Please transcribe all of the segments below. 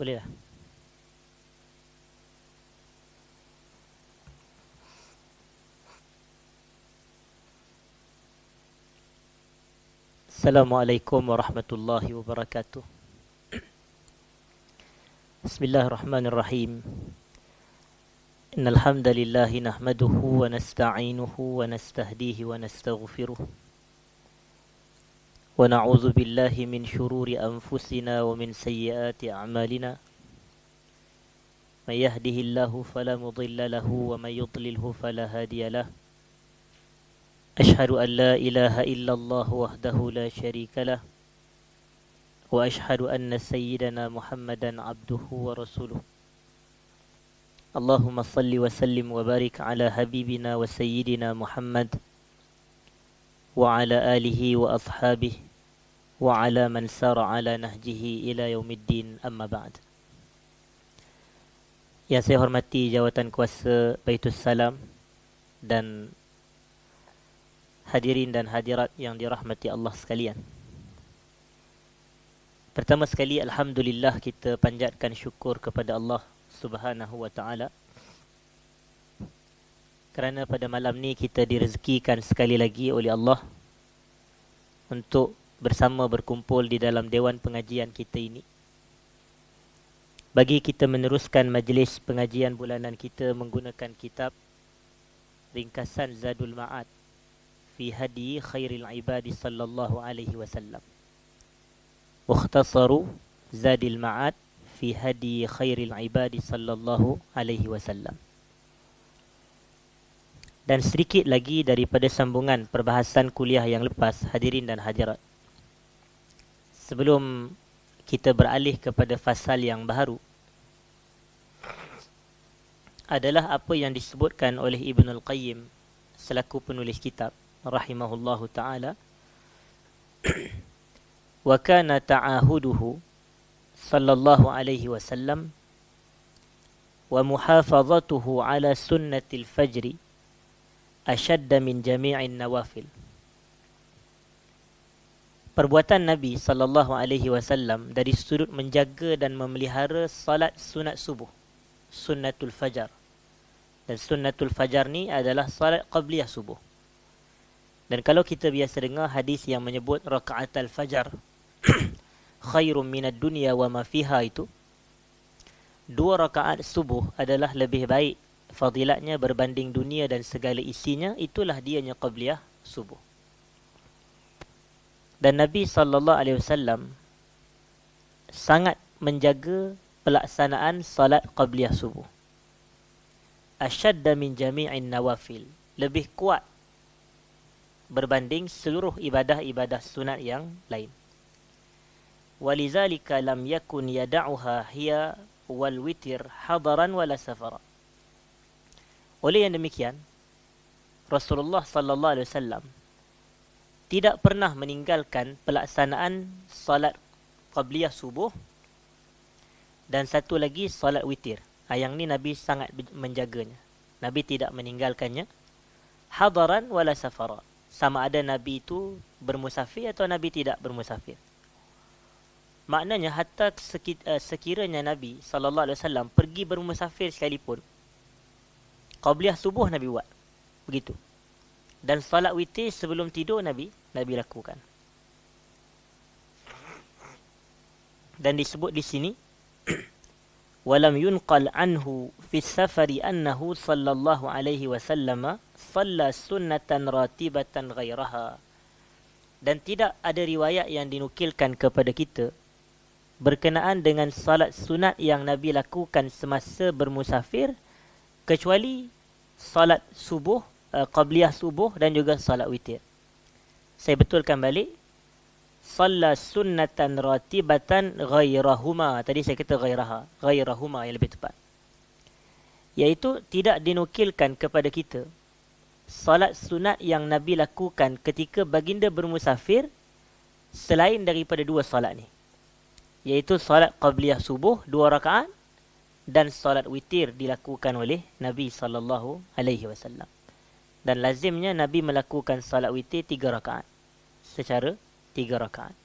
boleh lah Assalamualaikum warahmatullahi wabarakatuh Bismillahirrahmanirrahim Innalhamdalillahi na'maduhu wa nasta'inuhu wa nasta'hdihi wa nasta'ghfiruhu ونعوذ بالله من شرور أنفسنا ومن سيئات أعمالنا من يهده الله فلا مضل له ومن يضلله فلا هادي له أشهد أن لا إله إلا الله وحده لا شريك له وأشهد أن سيدنا محمدا عبده ورسوله اللهم صل وسلم وبارك على حبيبنا وسيدنا محمد وعلى آله وأصحابه wa ala man sara ala nahjihi ila yaumiddin amma ba'd. Yang saya hormati jawatan kuasa Baitul Salam dan hadirin dan hadirat yang dirahmati Allah sekalian. Pertama sekali alhamdulillah kita panjatkan syukur kepada Allah Subhanahu wa taala. Kerana pada malam ni kita direzekikan sekali lagi oleh Allah untuk bersama berkumpul di dalam dewan pengajian kita ini bagi kita meneruskan majlis pengajian bulanan kita menggunakan kitab ringkasan Zadul Ma'ad fi hadi khairil ibadi sallallahu alaihi wasallam mukhtasaru Zadil Ma'ad fi hadi khairil ibadi sallallahu alaihi wasallam dan sedikit lagi daripada sambungan perbahasan kuliah yang lepas hadirin dan hadirat sebelum kita beralih kepada fasal yang baru adalah apa yang disebutkan oleh Ibn Al-Qayyim selaku penulis kitab rahimahullahu ta'ala wa kana ta'ahuduhu sallallahu alaihi wasallam wa muhafazatuhu ala sunnatil fajri ashadda min jami'in nawafil perbuatan Nabi sallallahu alaihi wasallam dari sudut menjaga dan memelihara salat sunat subuh sunnatul fajar dan sunnatul fajar ni adalah salat qabliyah subuh dan kalau kita biasa dengar hadis yang menyebut rakaat al-fajar khairum minad dunya wa ma itu dua rakaat subuh adalah lebih baik fadilatnya berbanding dunia dan segala isinya itulah dianya qabliyah subuh dan Nabi sallallahu alaihi wasallam sangat menjaga pelaksanaan salat qabliyah subuh. Asyadda min jami'in nawafil. Lebih kuat berbanding seluruh ibadah-ibadah sunat yang lain. Walizalika lam yakun yada'uha hiya wal witir hadaran wala safara. Oleh yang demikian, Rasulullah sallallahu alaihi wasallam tidak pernah meninggalkan pelaksanaan solat qabliyah subuh dan satu lagi solat witir. Ha, yang ni Nabi sangat menjaganya. Nabi tidak meninggalkannya. Hadaran wala safara. Sama ada Nabi itu bermusafir atau Nabi tidak bermusafir. Maknanya hatta eh, sekiranya Nabi SAW pergi bermusafir sekalipun. Qabliyah subuh Nabi buat. Begitu. Dan solat witir sebelum tidur Nabi Nabi lakukan. Dan disebut di sini walam yunqal anhu fi safari annahu sallallahu alaihi Wasallama. salla sunnatan ratibatan ghairaha. Dan tidak ada riwayat yang dinukilkan kepada kita berkenaan dengan salat sunat yang Nabi lakukan semasa bermusafir kecuali salat subuh, uh, qabliyah subuh dan juga salat witir saya betulkan balik salla sunnatan ratibatan ghairahuma tadi saya kata ghairaha ghairahuma yang lebih tepat iaitu tidak dinukilkan kepada kita salat sunat yang nabi lakukan ketika baginda bermusafir selain daripada dua salat ni iaitu salat qabliyah subuh dua rakaat dan salat witir dilakukan oleh nabi sallallahu alaihi wasallam dan lazimnya Nabi melakukan salat witir tiga rakaat secara tiga rakaat.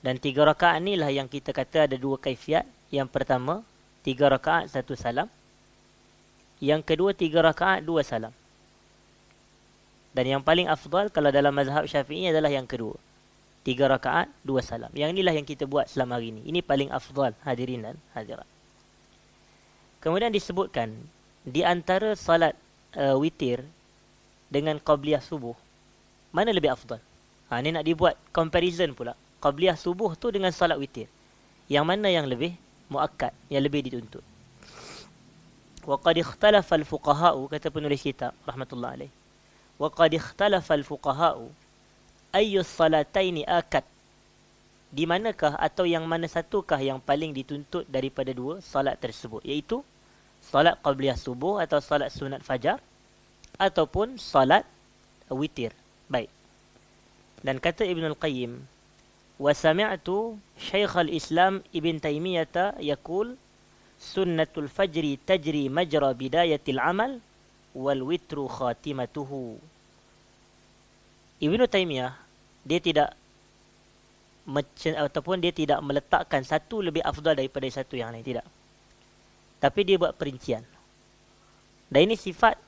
Dan tiga rakaat inilah yang kita kata ada dua kaifiat. Yang pertama, tiga rakaat satu salam. Yang kedua, tiga rakaat dua salam. Dan yang paling afdal kalau dalam mazhab syafi'i adalah yang kedua. Tiga rakaat, dua salam. Yang inilah yang kita buat selama hari ini. Ini paling afdal hadirin dan hadirat. Kemudian disebutkan, di antara salat uh, witir dengan qabliyah subuh mana lebih afdal ha ni nak dibuat comparison pula qabliyah subuh tu dengan solat witir yang mana yang lebih muakkad yang lebih dituntut wa qad ikhtalafa al fuqaha'u kata penulis kitab rahmatullah alaih wa qad ikhtalafa al fuqaha'u ayyu salataini akad di manakah atau yang mana satukah yang paling dituntut daripada dua salat tersebut iaitu solat qabliyah subuh atau Salat sunat fajar ataupun Salat witir. Baik. Dan kata Ibnu Al-Qayyim, "Wa sami'tu Al-Islam Ibn Taymiyyah Yakul sunnatul fajri tajri majra bidayatil amal wal witru khatimatuhu." Ibnu Taymiyah dia tidak ataupun dia tidak meletakkan satu lebih afdal daripada satu yang lain tidak tapi dia buat perincian. Dan ini sifat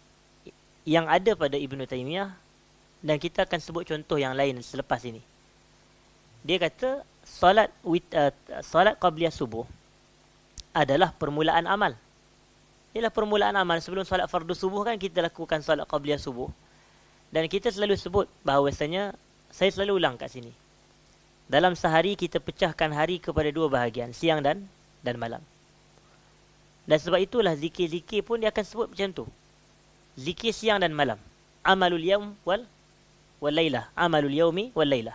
yang ada pada Ibn Taymiyah dan kita akan sebut contoh yang lain selepas ini. Dia kata salat with, uh, eh, solat qabliyah subuh adalah permulaan amal. Ialah permulaan amal sebelum salat fardu subuh kan kita lakukan salat qabliyah subuh. Dan kita selalu sebut bahawasanya saya selalu ulang kat sini. Dalam sehari kita pecahkan hari kepada dua bahagian, siang dan dan malam. Dan sebab itulah zikir-zikir pun dia akan sebut macam tu. Zikir siang dan malam. Amalul yaum wal wal laila. Amalul yaumi wal laila.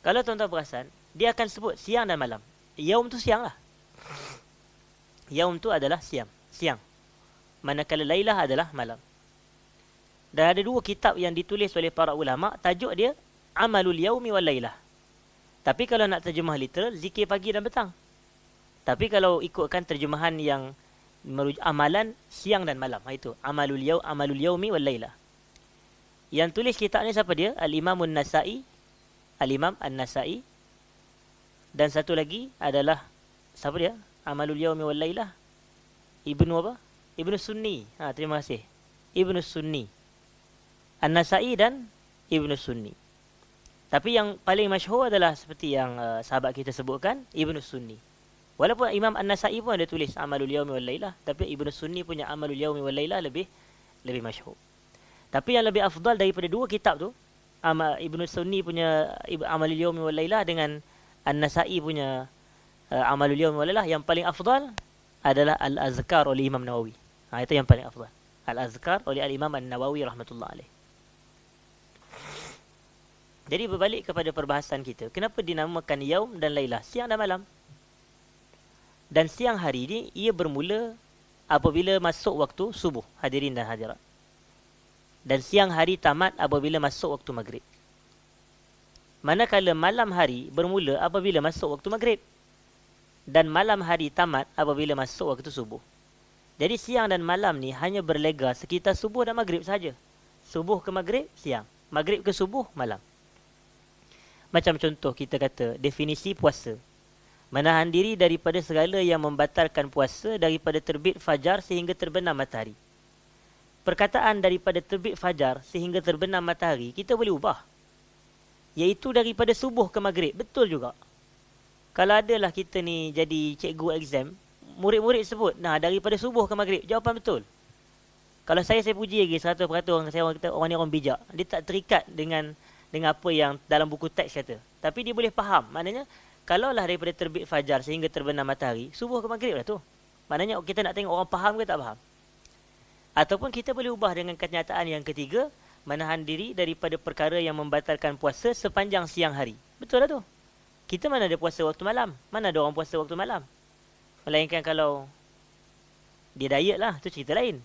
Kalau tuan-tuan perasan, dia akan sebut siang dan malam. Yaum tu siang lah. Yaum tu adalah siang. Siang. Manakala laila adalah malam. Dan ada dua kitab yang ditulis oleh para ulama, tajuk dia Amalul yaumi wal laila. Tapi kalau nak terjemah literal, zikir pagi dan petang. Tapi kalau ikutkan terjemahan yang meruj- amalan siang dan malam. Ha, itu amalul yau amalul yaumi wal laila. Yang tulis kitab ni siapa dia? Al Imam An-Nasa'i. Al Imam An-Nasa'i. Dan satu lagi adalah siapa dia? Amalul yaumi wal laila. Ibnu apa? Ibnu Sunni. Ha, terima kasih. Ibnu Sunni. An-Nasa'i dan Ibnu Sunni. Tapi yang paling masyhur adalah seperti yang uh, sahabat kita sebutkan Ibnu Sunni. Walaupun Imam An-Nasai pun ada tulis Amalul Yaumi wal Lailah, tapi Ibnu Sunni punya Amalul Yaumi wal Lailah lebih lebih masyhur. Tapi yang lebih afdal daripada dua kitab tu, Ibnu Sunni punya Amalul Yaumi wal Lailah dengan An-Nasai punya uh, Amalul Yaumi wal Lailah yang paling afdal adalah Al-Azkar oleh Imam Nawawi. Ha, itu yang paling afdal. Al-Azkar oleh Al-Imam An-Nawawi rahmatullah alaih. Jadi berbalik kepada perbahasan kita, kenapa dinamakan Yaum dan Lailah? Siang dan malam dan siang hari ini ia bermula apabila masuk waktu subuh hadirin dan hadirat dan siang hari tamat apabila masuk waktu maghrib manakala malam hari bermula apabila masuk waktu maghrib dan malam hari tamat apabila masuk waktu subuh jadi siang dan malam ni hanya berlega sekitar subuh dan maghrib saja subuh ke maghrib siang maghrib ke subuh malam macam contoh kita kata definisi puasa menahan diri daripada segala yang membatalkan puasa daripada terbit fajar sehingga terbenam matahari. Perkataan daripada terbit fajar sehingga terbenam matahari kita boleh ubah. Iaitu daripada subuh ke maghrib. Betul juga. Kalau adalah kita ni jadi cikgu exam, murid-murid sebut, nah daripada subuh ke maghrib, jawapan betul. Kalau saya, saya puji lagi 100% orang saya orang, kita, orang ni orang bijak. Dia tak terikat dengan dengan apa yang dalam buku teks kata. Tapi dia boleh faham. Maknanya, kalaulah daripada terbit fajar sehingga terbenam matahari, subuh ke maghrib lah tu. Maknanya kita nak tengok orang faham ke tak faham. Ataupun kita boleh ubah dengan kenyataan yang ketiga, menahan diri daripada perkara yang membatalkan puasa sepanjang siang hari. Betul lah tu. Kita mana ada puasa waktu malam? Mana ada orang puasa waktu malam? Melainkan kalau dia diet lah, tu cerita lain.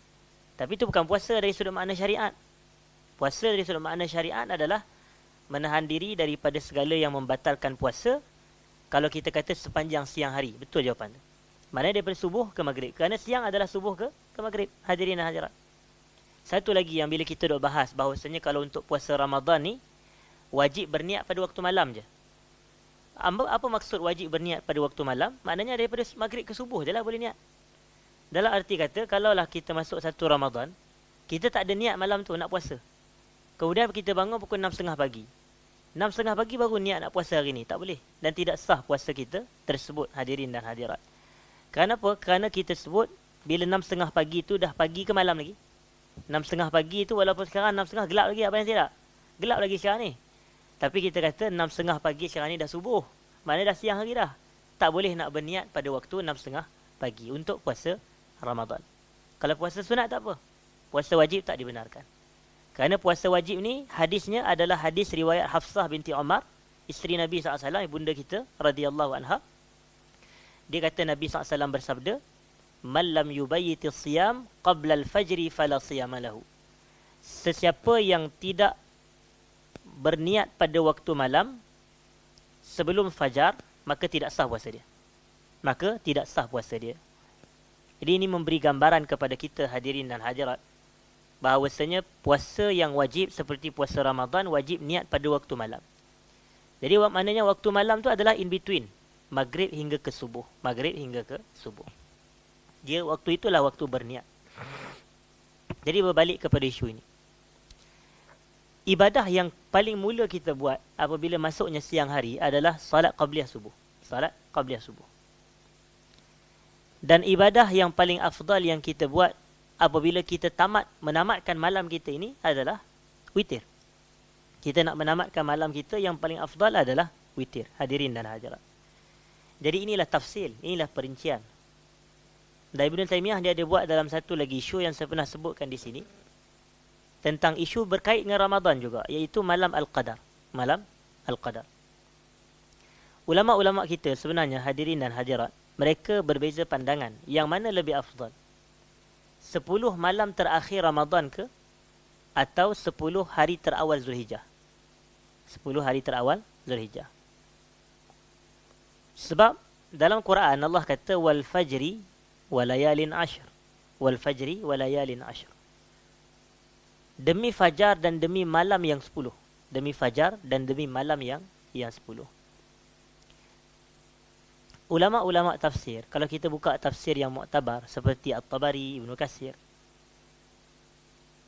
Tapi itu bukan puasa dari sudut makna syariat. Puasa dari sudut makna syariat adalah menahan diri daripada segala yang membatalkan puasa kalau kita kata sepanjang siang hari betul jawapan tu maknanya daripada subuh ke maghrib kerana siang adalah subuh ke ke maghrib hadirin dan hadirat satu lagi yang bila kita dah bahas bahawasanya kalau untuk puasa Ramadan ni wajib berniat pada waktu malam je apa, apa maksud wajib berniat pada waktu malam maknanya daripada maghrib ke subuh lah boleh niat dalam arti kata kalaulah kita masuk satu Ramadan kita tak ada niat malam tu nak puasa kemudian kita bangun pukul 6.30 pagi 6.30 pagi baru niat nak puasa hari ni. Tak boleh. Dan tidak sah puasa kita tersebut hadirin dan hadirat. Kenapa? Kerana kita sebut bila 6.30 pagi tu dah pagi ke malam lagi. 6.30 pagi tu walaupun sekarang 6.30 gelap lagi apa yang tidak? Gelap lagi sekarang ni. Tapi kita kata 6.30 pagi sekarang ni dah subuh. Maknanya dah siang hari dah. Tak boleh nak berniat pada waktu 6.30 pagi untuk puasa Ramadan. Kalau puasa sunat tak apa. Puasa wajib tak dibenarkan. Kerana puasa wajib ni hadisnya adalah hadis riwayat Hafsah binti Omar, isteri Nabi SAW, ibunda kita radhiyallahu anha. Dia kata Nabi SAW bersabda, "Man lam yubayyit siyam qabla al-fajri fala Sesiapa yang tidak berniat pada waktu malam sebelum fajar, maka tidak sah puasa dia. Maka tidak sah puasa dia. Jadi ini memberi gambaran kepada kita hadirin dan hadirat bahawasanya puasa yang wajib seperti puasa Ramadan wajib niat pada waktu malam. Jadi maknanya waktu malam tu adalah in between maghrib hingga ke subuh. Maghrib hingga ke subuh. Dia waktu itulah waktu berniat. Jadi berbalik kepada isu ini. Ibadah yang paling mula kita buat apabila masuknya siang hari adalah salat qabliyah subuh. Salat qabliyah subuh. Dan ibadah yang paling afdal yang kita buat apabila kita tamat menamatkan malam kita ini adalah witir. Kita nak menamatkan malam kita yang paling afdal adalah witir. Hadirin dan hadirat. Jadi inilah tafsir, inilah perincian. Dan Ibn Taymiyah dia ada buat dalam satu lagi isu yang saya pernah sebutkan di sini. Tentang isu berkait dengan Ramadan juga. Iaitu malam Al-Qadar. Malam Al-Qadar. Ulama-ulama kita sebenarnya hadirin dan hadirat. Mereka berbeza pandangan. Yang mana lebih afdal? 10 malam terakhir Ramadan ke atau 10 hari terawal Zulhijjah? 10 hari terawal Zulhijjah. Sebab dalam Quran Allah kata wal fajri wa layalin ashr. Wal fajri wa layalin ashr. Demi fajar dan demi malam yang sepuluh. Demi fajar dan demi malam yang yang sepuluh ulama-ulama tafsir kalau kita buka tafsir yang muktabar seperti At-Tabari, Ibn Kasir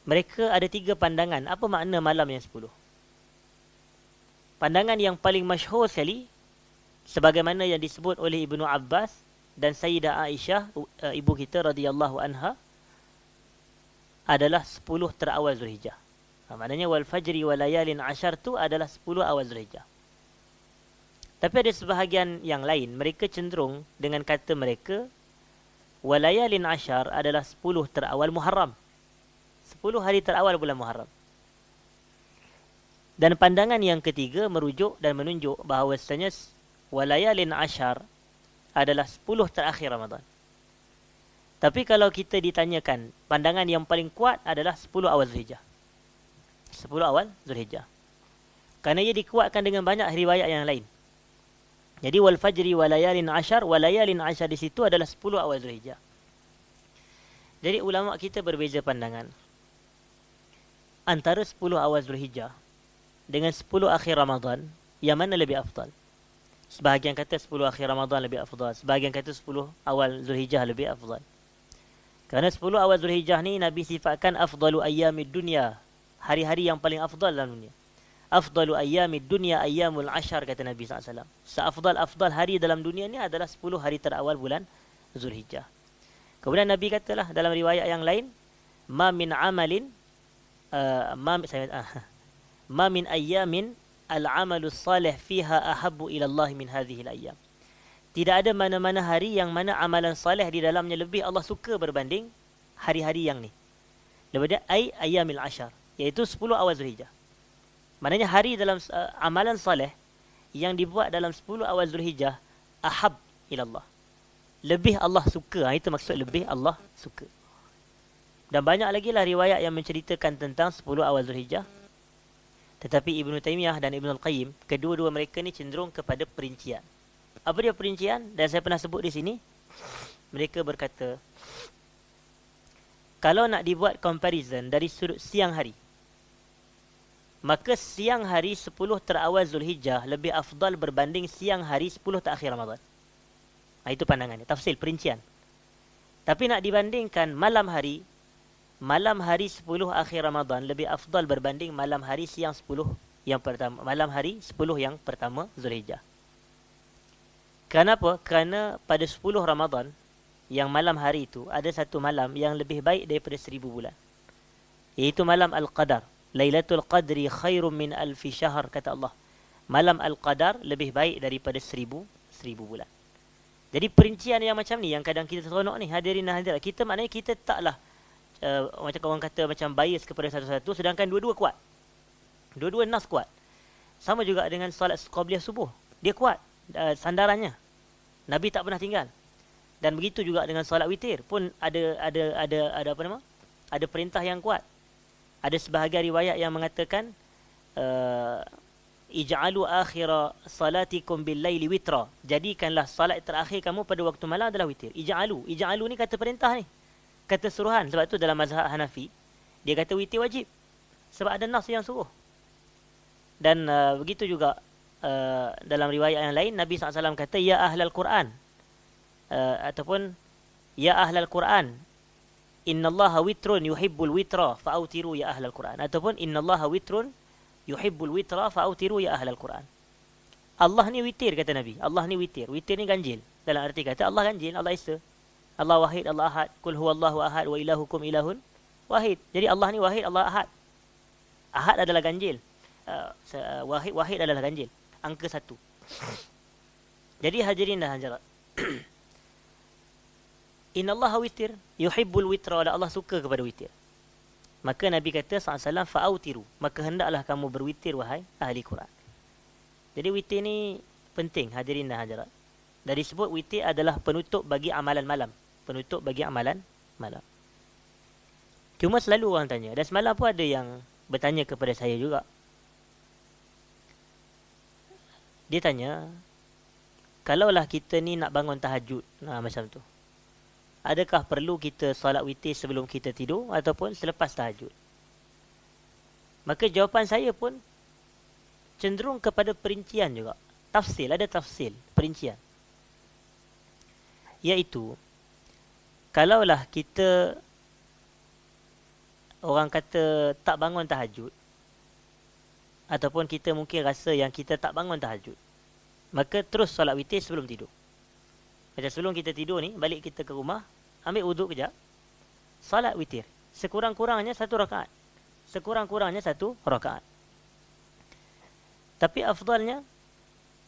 mereka ada tiga pandangan apa makna malam yang sepuluh pandangan yang paling masyhur sekali sebagaimana yang disebut oleh Ibn Abbas dan Sayyidah Aisyah eh, ibu kita radhiyallahu anha adalah sepuluh terawal Zulhijjah ha, maknanya wal fajri wal layalin ashar tu adalah sepuluh awal Zulhijjah tapi ada sebahagian yang lain mereka cenderung dengan kata mereka walayalin ashar adalah 10 terawal Muharram. 10 hari terawal bulan Muharram. Dan pandangan yang ketiga merujuk dan menunjuk bahawa sebenarnya walayalin ashar adalah 10 terakhir Ramadan. Tapi kalau kita ditanyakan pandangan yang paling kuat adalah 10 awal Zulhijjah. 10 awal Zulhijjah. Kerana ia dikuatkan dengan banyak riwayat yang lain. Jadi wal fajri walayalin ashar walayalin ashar di situ adalah 10 awal Zulhijjah. Jadi ulama kita berbeza pandangan. Antara 10 awal Zulhijjah dengan 10 akhir Ramadan, yang mana lebih afdal? Sebahagian kata 10 akhir Ramadan lebih afdal, sebahagian kata 10 awal Zulhijjah lebih afdal. Kerana 10 awal Zulhijjah ni Nabi sifatkan afdalu ayyamid dunya, hari-hari yang paling afdal dalam dunia. Afdalu ayami dunia ayamul ashar kata Nabi SAW. Seafdal afdal hari dalam dunia ni adalah 10 hari terawal bulan Zulhijjah. Kemudian Nabi katalah dalam riwayat yang lain, ma min amalin uh, ma min ah, ma min ayamin al amalu salih fiha ahabu ila Allah min hadhihi al ayam. Tidak ada mana-mana hari yang mana amalan salih di dalamnya lebih Allah suka berbanding hari-hari yang ni. Lepas dia, ay ayamil ashar. Iaitu 10 awal Zulhijjah. Maknanya hari dalam uh, amalan soleh yang dibuat dalam 10 awal Zulhijjah ahab ilallah. Lebih Allah suka. Ha, itu maksud lebih Allah suka. Dan banyak lagi lah riwayat yang menceritakan tentang 10 awal Zulhijjah. Tetapi Ibn Taymiyah dan Ibn Al-Qayyim, kedua-dua mereka ni cenderung kepada perincian. Apa dia perincian? Dan saya pernah sebut di sini. Mereka berkata, kalau nak dibuat comparison dari sudut siang hari, maka siang hari 10 terawal Zulhijjah lebih afdal berbanding siang hari 10 terakhir Ramadan. Nah, ha, itu pandangannya, tafsir, perincian. Tapi nak dibandingkan malam hari, malam hari 10 akhir Ramadan lebih afdal berbanding malam hari siang 10 yang pertama, malam hari 10 yang pertama Zulhijjah. Kenapa? Kerana pada 10 Ramadan yang malam hari itu ada satu malam yang lebih baik daripada 1000 bulan. Iaitu malam Al-Qadar, Lailatul Qadri khairum min alfi syahr kata Allah. Malam Al-Qadar lebih baik daripada seribu, seribu bulan. Jadi perincian yang macam ni yang kadang kita seronok ni hadirin dan hadirat. Kita maknanya kita taklah uh, eh, macam orang kata macam bias kepada satu-satu sedangkan dua-dua kuat. Dua-dua nas kuat. Sama juga dengan solat qabliyah subuh. Dia kuat uh, sandarannya. Nabi tak pernah tinggal. Dan begitu juga dengan solat witir pun ada ada ada ada apa nama? Ada perintah yang kuat ada sebahagian riwayat yang mengatakan uh, ij'alu akhira salatikum bil laili witra jadikanlah salat terakhir kamu pada waktu malam adalah witir ij'alu ij'alu ni kata perintah ni kata suruhan sebab tu dalam mazhab Hanafi dia kata witir wajib sebab ada nafsu yang suruh dan uh, begitu juga uh, dalam riwayat yang lain Nabi SAW kata ya ahlal Quran uh, ataupun ya ahlal Quran Inna innallaha witrun yuhibbul witra fa'utiru ya ahlal quran ataupun innallaha witrun yuhibbul witra fa'utiru ya ahlal quran Allah ni witir kata Nabi Allah ni witir witir ni ganjil dalam arti kata Allah ganjil Allah Isa Allah wahid Allah ahad kul Allah ahad wa ilahukum ilahun wahid jadi Allah ni wahid Allah ahad ahad adalah ganjil eh, wahid wahid adalah ganjil angka satu jadi hadirin dan hadirat Inna Allah witir. Yuhibbul witra. Allah suka kepada witir. Maka Nabi kata SAW, fa'autiru. Maka hendaklah kamu berwitir, wahai ahli Quran. Jadi witir ni penting hadirin dan hadirat. Dari sebut witir adalah penutup bagi amalan malam. Penutup bagi amalan malam. Cuma selalu orang tanya. Dan semalam pun ada yang bertanya kepada saya juga. Dia tanya, kalaulah kita ni nak bangun tahajud. Nah, macam tu adakah perlu kita solat witir sebelum kita tidur ataupun selepas tahajud? Maka jawapan saya pun cenderung kepada perincian juga. Tafsil, ada tafsil, perincian. Iaitu, kalaulah kita orang kata tak bangun tahajud, ataupun kita mungkin rasa yang kita tak bangun tahajud, maka terus solat witir sebelum tidur. Macam sebelum kita tidur ni, balik kita ke rumah, ambil wuduk kejap. Salat witir. Sekurang-kurangnya satu rakaat. Sekurang-kurangnya satu rakaat. Tapi afdalnya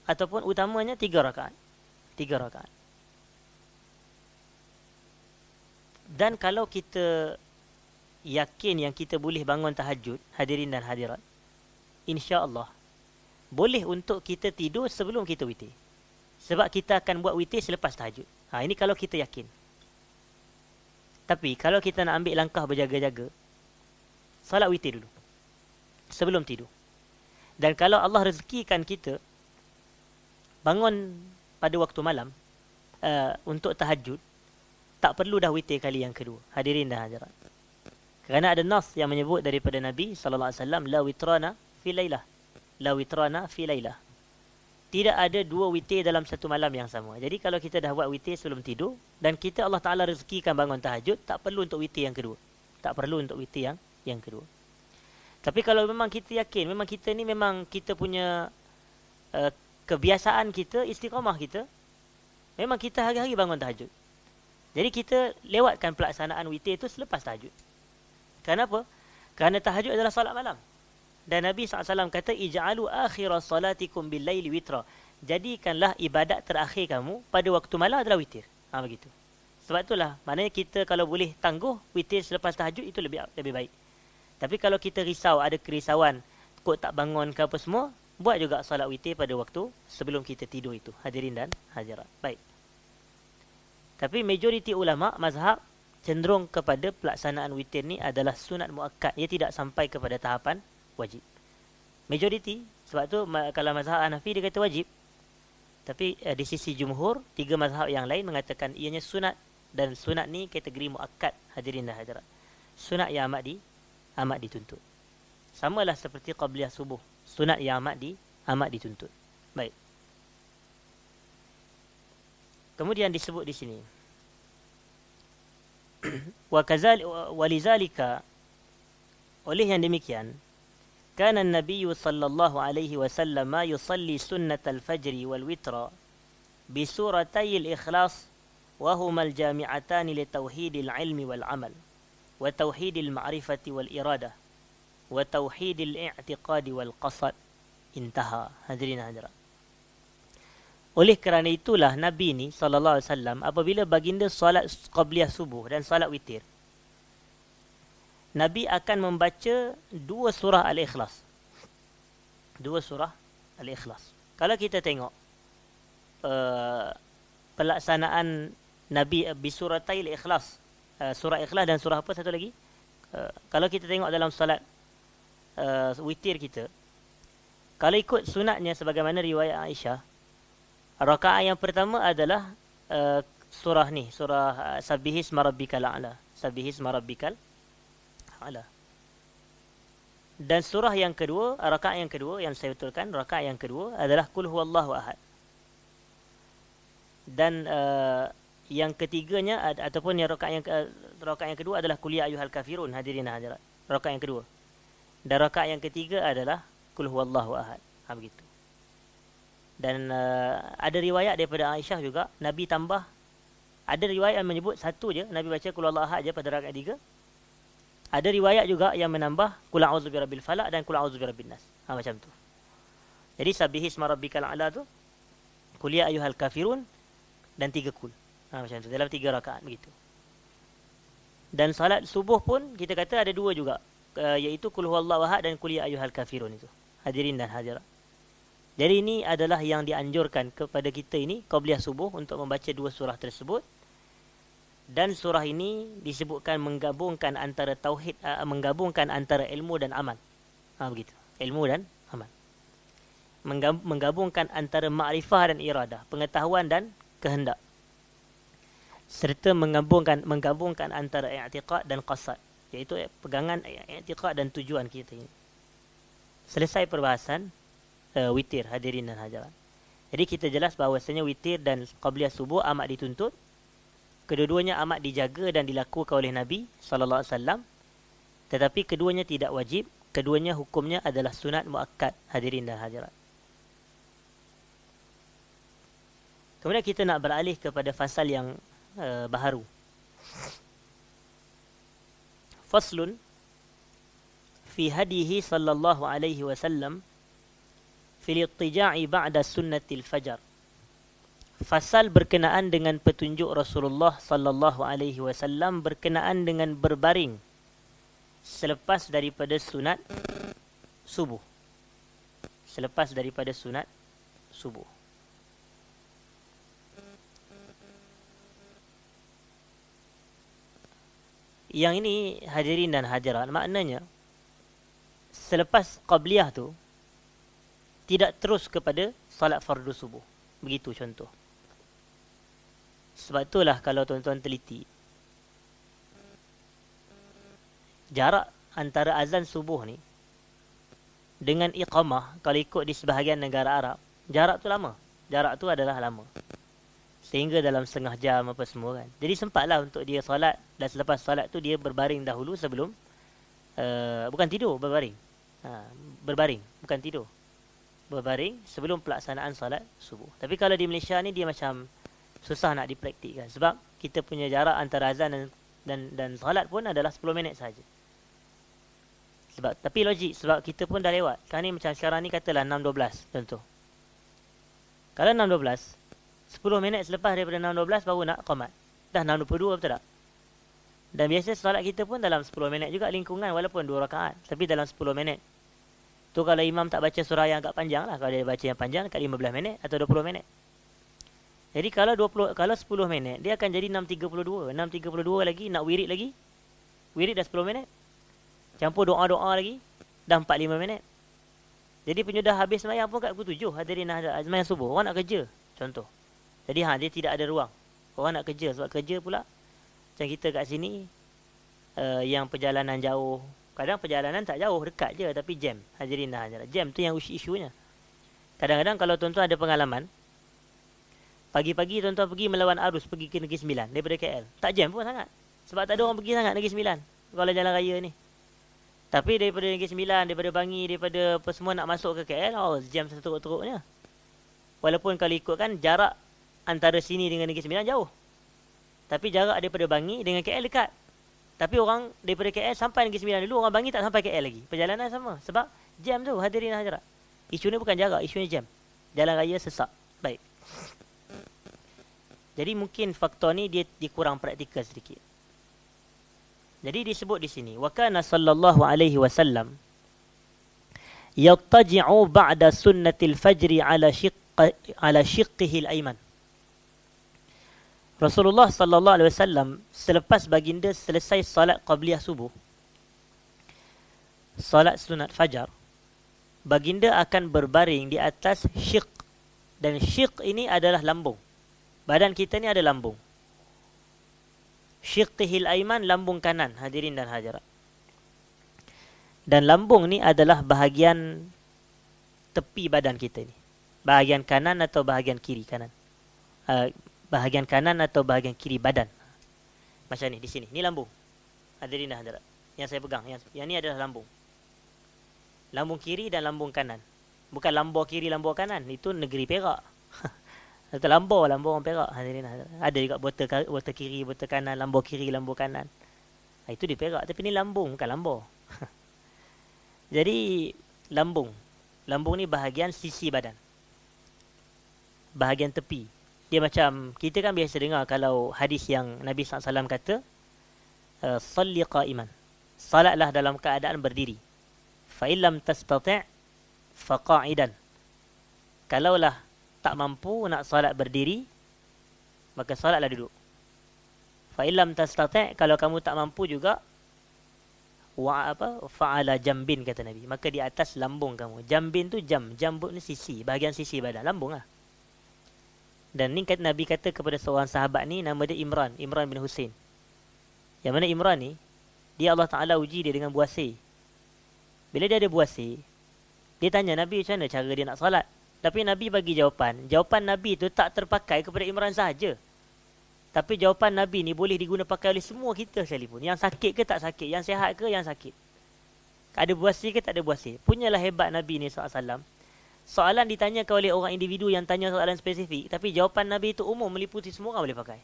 ataupun utamanya tiga rakaat. Tiga rakaat. Dan kalau kita yakin yang kita boleh bangun tahajud, hadirin dan hadirat, insya-Allah boleh untuk kita tidur sebelum kita witir. Sebab kita akan buat witir selepas tahajud. Ha, ini kalau kita yakin. Tapi kalau kita nak ambil langkah berjaga-jaga, salat witir dulu. Sebelum tidur. Dan kalau Allah rezekikan kita bangun pada waktu malam uh, untuk tahajud, tak perlu dah witir kali yang kedua. Hadirin dah hadirat. Kerana ada nas yang menyebut daripada Nabi saw, la witrana fi lailah. La witrana fi lailah tidak ada dua witir dalam satu malam yang sama. Jadi kalau kita dah buat witir sebelum tidur dan kita Allah Taala rezekikan bangun tahajud, tak perlu untuk witir yang kedua. Tak perlu untuk witir yang yang kedua. Tapi kalau memang kita yakin, memang kita ni memang kita punya uh, kebiasaan kita, istiqamah kita, memang kita hari-hari bangun tahajud. Jadi kita lewatkan pelaksanaan witir itu selepas tahajud. Kenapa? Kerana tahajud adalah solat malam dan Nabi SAW kata ija'alu akhir salatikum bil laili witra jadikanlah ibadat terakhir kamu pada waktu malam adalah witir ha begitu sebab itulah maknanya kita kalau boleh tangguh witir selepas tahajud itu lebih lebih baik tapi kalau kita risau ada kerisauan kok tak bangun ke apa semua buat juga salat witir pada waktu sebelum kita tidur itu hadirin dan hadirat baik tapi majoriti ulama mazhab cenderung kepada pelaksanaan witir ni adalah sunat muakkad ia tidak sampai kepada tahapan wajib. Majoriti sebab tu kalau mazhab Hanafi dia kata wajib. Tapi eh, di sisi jumhur tiga mazhab yang lain mengatakan ianya sunat dan sunat ni kategori muakkad hadirin dan hadirat. Sunat yang amat di amat dituntut. Samalah seperti qabliyah subuh. Sunat yang amat di amat dituntut. Baik. Kemudian disebut di sini. Wa kazal walizalika oleh yang demikian كان النبي صلى الله عليه وسلم يصلي سنة الفجر والوتر بسورتي الإخلاص وهما الجامعتان لتوحيد العلم والعمل وتوحيد المعرفة والإرادة وتوحيد الاعتقاد والقصد انتهى hadirin hadirat oleh kerana itulah Nabi ni sallallahu alaihi wasallam apabila baginda solat qabliyah subuh dan solat witir Nabi akan membaca dua surah Al-Ikhlas. Dua surah Al-Ikhlas. Kalau kita tengok uh, pelaksanaan Nabi di bi surah Tail Ikhlas, uh, surah Ikhlas dan surah apa satu lagi? Uh, kalau kita tengok dalam solat uh, witir kita, kalau ikut sunatnya sebagaimana riwayat Aisyah, rakaat yang pertama adalah uh, surah ni, surah uh, Sabihis Marabbikal A'la. Sabihis Marabbikal taala. Dan surah yang kedua, rakaat yang kedua yang saya betulkan, rakaat yang kedua adalah kul huwallahu ahad. Dan uh, yang ketiganya ataupun yang rakaat yang uh, rakaat yang kedua adalah kul ya ayyuhal kafirun hadirin hadirat. Rakaat yang kedua. Dan rakaat yang ketiga adalah kul huwallahu ahad. Ha begitu. Dan uh, ada riwayat daripada Aisyah juga Nabi tambah Ada riwayat yang menyebut satu je Nabi baca kulullah ahad je pada rakaat tiga ada riwayat juga yang menambah kul a'udzu rabbil falaq dan kul a'udzu rabbil nas. Ha macam tu. Jadi sabihis marabbikal a'la tu kul ya kafirun dan tiga kul. Ha macam tu dalam tiga rakaat begitu. Dan salat subuh pun kita kata ada dua juga iaitu kul huwallahu ahad dan kul ya kafirun itu. Hadirin dan hadirat. Jadi ini adalah yang dianjurkan kepada kita ini qabliyah subuh untuk membaca dua surah tersebut dan surah ini disebutkan menggabungkan antara tauhid uh, menggabungkan antara ilmu dan amal. Ha begitu. Ilmu dan amal. Menggabungkan antara makrifah dan iradah, pengetahuan dan kehendak. Serta menggabungkan menggabungkan antara i'tiqad dan qasad, iaitu pegangan i'tiqad dan tujuan kita ini. Selesai perbahasan uh, witir hadirin dan hadirat. Jadi kita jelas bahawasanya witir dan qabliyah subuh amat dituntut Kedua-duanya amat dijaga dan dilakukan oleh Nabi sallallahu alaihi wasallam. Tetapi keduanya tidak wajib, keduanya hukumnya adalah sunat muakkad hadirin dan hadirat. Kemudian kita nak beralih kepada fasal yang uh, baharu. Faslun fi hadihi sallallahu alaihi wasallam fil ittija'i ba'da sunnatil fajar fasal berkenaan dengan petunjuk Rasulullah sallallahu alaihi wasallam berkenaan dengan berbaring selepas daripada sunat subuh selepas daripada sunat subuh yang ini hadirin dan hadirat maknanya selepas qabliyah tu tidak terus kepada salat fardu subuh begitu contoh sebab itulah kalau tuan-tuan teliti. Jarak antara azan subuh ni dengan iqamah kalau ikut di sebahagian negara Arab, jarak tu lama. Jarak tu adalah lama. Sehingga dalam setengah jam apa semua kan. Jadi sempatlah untuk dia solat dan selepas solat tu dia berbaring dahulu sebelum uh, bukan tidur, berbaring. Ha, berbaring, bukan tidur. Berbaring sebelum pelaksanaan solat subuh. Tapi kalau di Malaysia ni dia macam susah nak dipraktikkan sebab kita punya jarak antara azan dan dan, dan salat pun adalah 10 minit saja. Sebab tapi logik sebab kita pun dah lewat. Kan ni macam sekarang ni katalah 6.12 contoh. Kalau 6.12 10 minit selepas daripada 6.12 baru nak qomat. Dah 6.22 betul tak? Dan biasa salat kita pun dalam 10 minit juga lingkungan walaupun 2 rakaat tapi dalam 10 minit. Tu kalau imam tak baca surah yang agak panjang lah. Kalau dia baca yang panjang dekat 15 minit atau 20 minit. Jadi kalau 20 kalau 10 minit dia akan jadi 6.32. 6.32 lagi nak wirid lagi. Wirid dah 10 minit. Campur doa-doa lagi dah 4.5 minit. Jadi penyudah habis sembahyang pun kat pukul 7 hadirin nahdha sembahyang subuh. Orang nak kerja contoh. Jadi ha dia tidak ada ruang. Orang nak kerja sebab kerja pula macam kita kat sini uh, yang perjalanan jauh. Kadang perjalanan tak jauh dekat je tapi jam hadirin ada Jam tu yang isu isunya. Kadang-kadang kalau tuan-tuan ada pengalaman, Pagi-pagi tuan-tuan pergi melawan arus pergi ke Negeri Sembilan daripada KL. Tak jam pun sangat. Sebab tak ada orang pergi sangat Negeri Sembilan. Kalau jalan raya ni. Tapi daripada Negeri Sembilan, daripada Bangi, daripada apa semua nak masuk ke KL, oh, jam seteruk-teruknya. Walaupun kalau ikutkan jarak antara sini dengan Negeri Sembilan jauh. Tapi jarak daripada Bangi dengan KL dekat. Tapi orang daripada KL sampai Negeri Sembilan dulu, orang Bangi tak sampai KL lagi. Perjalanan sama. Sebab jam tu, hadirin hajarat. Isu ni bukan jarak, isu ni jam. Jalan raya sesak. Baik. Jadi mungkin faktor ni dia dikurang praktikal sedikit. Jadi disebut di sini wa kana sallallahu alaihi wasallam yattaji'u ba'da sunnatil fajri ala shiqq ala shiqqihi al-ayman. Rasulullah sallallahu alaihi wasallam selepas baginda selesai solat qabliyah subuh solat sunat fajar baginda akan berbaring di atas syiq dan syiq ini adalah lambung Badan kita ni ada lambung. Syiqtihil aiman lambung kanan hadirin dan hadirat. Dan lambung ni adalah bahagian tepi badan kita ni. Bahagian kanan atau bahagian kiri kanan. Uh, bahagian kanan atau bahagian kiri badan. Macam ni di sini. Ni lambung. Hadirin dan hadirat. Yang saya pegang yang yang ni adalah lambung. Lambung kiri dan lambung kanan. Bukan lambung kiri lambung kanan. Itu negeri Perak. Ada lambor, lambor orang perak. Ada lah. juga botol, botol kiri, botol kanan, lambor kiri, lambor kanan. Ha, itu dia perak. Tapi ni lambung, bukan lambor. Jadi, lambung. Lambung ni bahagian sisi badan. Bahagian tepi. Dia macam, kita kan biasa dengar kalau hadis yang Nabi SAW kata, eh, Salli qa'iman. Salatlah dalam keadaan berdiri. Fa'illam tasbati' faqa'idan. Kalaulah tak mampu nak solat berdiri, maka solatlah duduk. Failam illam tastati' kalau kamu tak mampu juga wa apa fa'ala jambin kata Nabi. Maka di atas lambung kamu. Jambin tu jam, jambut ni sisi, bahagian sisi badan, lambung lambunglah. Dan ni kata Nabi kata kepada seorang sahabat ni nama dia Imran, Imran bin Husain. Yang mana Imran ni dia Allah Taala uji dia dengan buasi. Bila dia ada buasi, dia tanya Nabi macam mana cara dia nak solat. Tapi Nabi bagi jawapan. Jawapan Nabi itu tak terpakai kepada Imran sahaja. Tapi jawapan Nabi ni boleh diguna pakai oleh semua kita sekalipun. Yang sakit ke tak sakit. Yang sehat ke yang sakit. Ada buasi ke tak ada buasi. Punyalah hebat Nabi ni SAW. Soalan ditanyakan oleh orang individu yang tanya soalan spesifik. Tapi jawapan Nabi itu umum meliputi semua orang boleh pakai.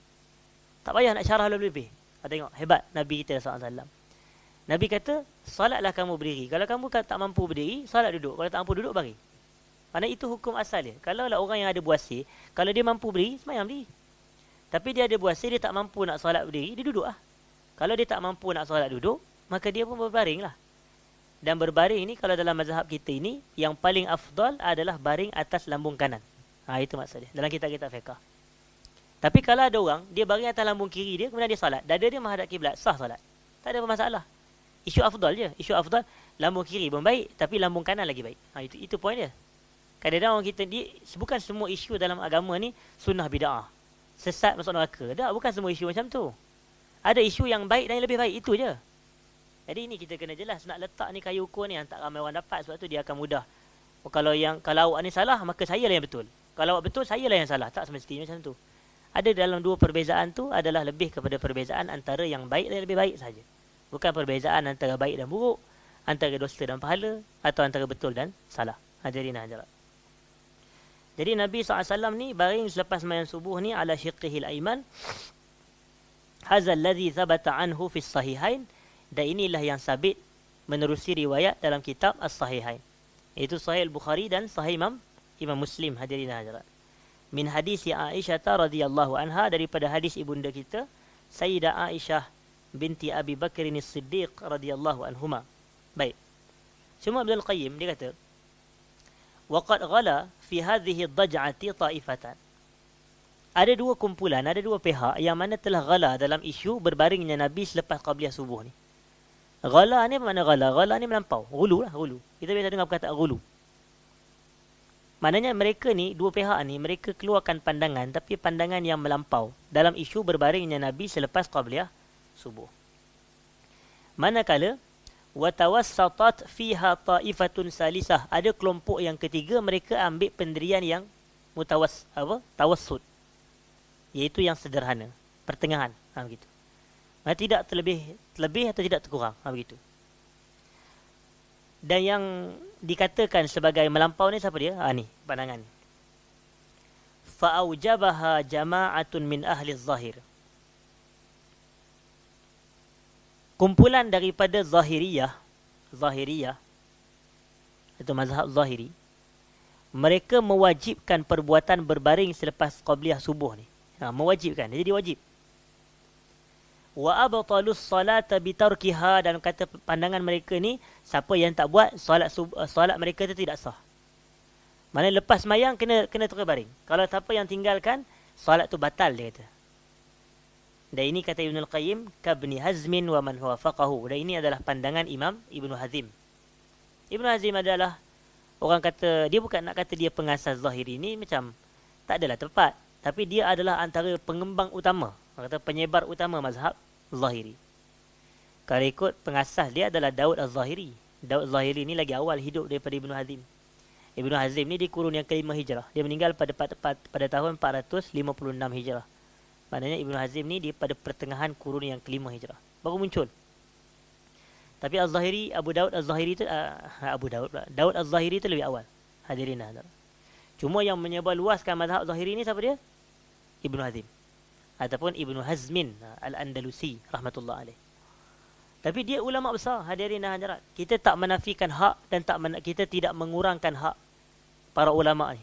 Tak payah nak syarah lebih-lebih. Ha, tengok hebat Nabi kita SAW. Nabi kata, salatlah kamu berdiri. Kalau kamu tak mampu berdiri, salat duduk. Kalau tak mampu duduk, bagi. Maksudnya itu hukum asal dia. Kalau lah orang yang ada buasir, kalau dia mampu beri, semayang beri. Tapi dia ada buasir, dia tak mampu nak solat beri, dia duduk lah. Kalau dia tak mampu nak solat duduk, maka dia pun berbaring lah. Dan berbaring ni kalau dalam mazhab kita ini yang paling afdal adalah baring atas lambung kanan. Ha, itu maksud dia. Dalam kita kita fiqah. Tapi kalau ada orang, dia baring atas lambung kiri dia, kemudian dia solat. Dada dia menghadap kiblat, sah solat. Tak ada masalah. Isu afdal je. Isu afdal, lambung kiri pun baik, tapi lambung kanan lagi baik. Ha, itu itu poin dia. Kadang-kadang orang kita di bukan semua isu dalam agama ni sunnah bidah. Sesat masuk neraka. Dah bukan semua isu macam tu. Ada isu yang baik dan yang lebih baik itu je. Jadi ini kita kena jelas nak letak ni kayu ukur ni yang tak ramai orang dapat sebab tu dia akan mudah. Oh, kalau yang kalau awak ni salah maka saya lah yang betul. Kalau awak betul saya lah yang salah. Tak semestinya macam tu. Ada dalam dua perbezaan tu adalah lebih kepada perbezaan antara yang baik dan yang lebih baik saja. Bukan perbezaan antara baik dan buruk, antara dosa dan pahala atau antara betul dan salah. Hadirin ha, hadirat. Jadi Nabi SAW ni baring selepas semayang subuh ni ala syiqihil aiman. Hazal ladhi thabata anhu fis sahihain. Dan inilah yang sabit menerusi riwayat dalam kitab as-sahihain. Itu sahih al-Bukhari dan sahih imam, imam muslim hadirin hadirat. Min hadisi Aisyah radhiyallahu anha daripada hadis ibunda kita. Sayyidah Aisyah binti Abi Bakrin as-Siddiq radhiyallahu anhuma. Baik. Cuma Abdul Qayyim dia kata, waqad ghala fi hadhihi dhaj'ati ta'ifatan ada dua kumpulan ada dua pihak yang mana telah ghala dalam isu berbaringnya nabi selepas qabliyah subuh ni ghala ni apa makna ghala ghala ni melampau gulu lah gulu kita biasa dengar kata gulu Maknanya mereka ni, dua pihak ni, mereka keluarkan pandangan tapi pandangan yang melampau dalam isu berbaringnya Nabi selepas Qabliyah subuh. Manakala watawassatat fiha taifatun salisah ada kelompok yang ketiga mereka ambil pendirian yang mutawas apa tawassut iaitu yang sederhana pertengahan ha begitu Maka tidak terlebih terlebih atau tidak terkurang ha begitu dan yang dikatakan sebagai melampau ni siapa dia ha ni pandangan fa jama'atun min ahli zahir kumpulan daripada Zahiriyah Zahiriyah itu mazhab Zahiri mereka mewajibkan perbuatan berbaring selepas qabliyah subuh ni ha, mewajibkan jadi wajib wa abtalu salata bi tarkiha dan kata pandangan mereka ni siapa yang tak buat solat eh, solat mereka tu tidak sah mana lepas mayang kena kena terbaring kalau siapa yang tinggalkan solat tu batal dia kata dan ini kata Ibn Al-Qayyim, Kabni Hazmin wa man huwa faqahu. Dan ini adalah pandangan Imam Ibn Hazim. Ibn Hazim adalah, orang kata, dia bukan nak kata dia pengasas zahir ini, macam tak adalah tepat. Tapi dia adalah antara pengembang utama, kata penyebar utama mazhab zahiri. Kalau ikut pengasas dia adalah Daud al zahiri Daud al zahiri ini lagi awal hidup daripada Ibn Hazim. Ibn Hazim ni di kurun yang kelima hijrah. Dia meninggal pada pada, pada tahun 456 hijrah. Maknanya Ibn Hazim ni dia pada pertengahan kurun yang kelima hijrah. Baru muncul. Tapi Az-Zahiri, Abu Daud Az-Zahiri tu, uh, Abu Daud pula. Daud Az-Zahiri tu lebih awal. Hadirin lah. Cuma yang menyebar luaskan mazhab Zahiri ni siapa dia? Ibn Hazim. Ataupun Ibn Hazmin ha, Al-Andalusi. Rahmatullah alaih. Tapi dia ulama besar hadirin dan hadirat. Kita tak menafikan hak dan tak men- kita tidak mengurangkan hak para ulama ni.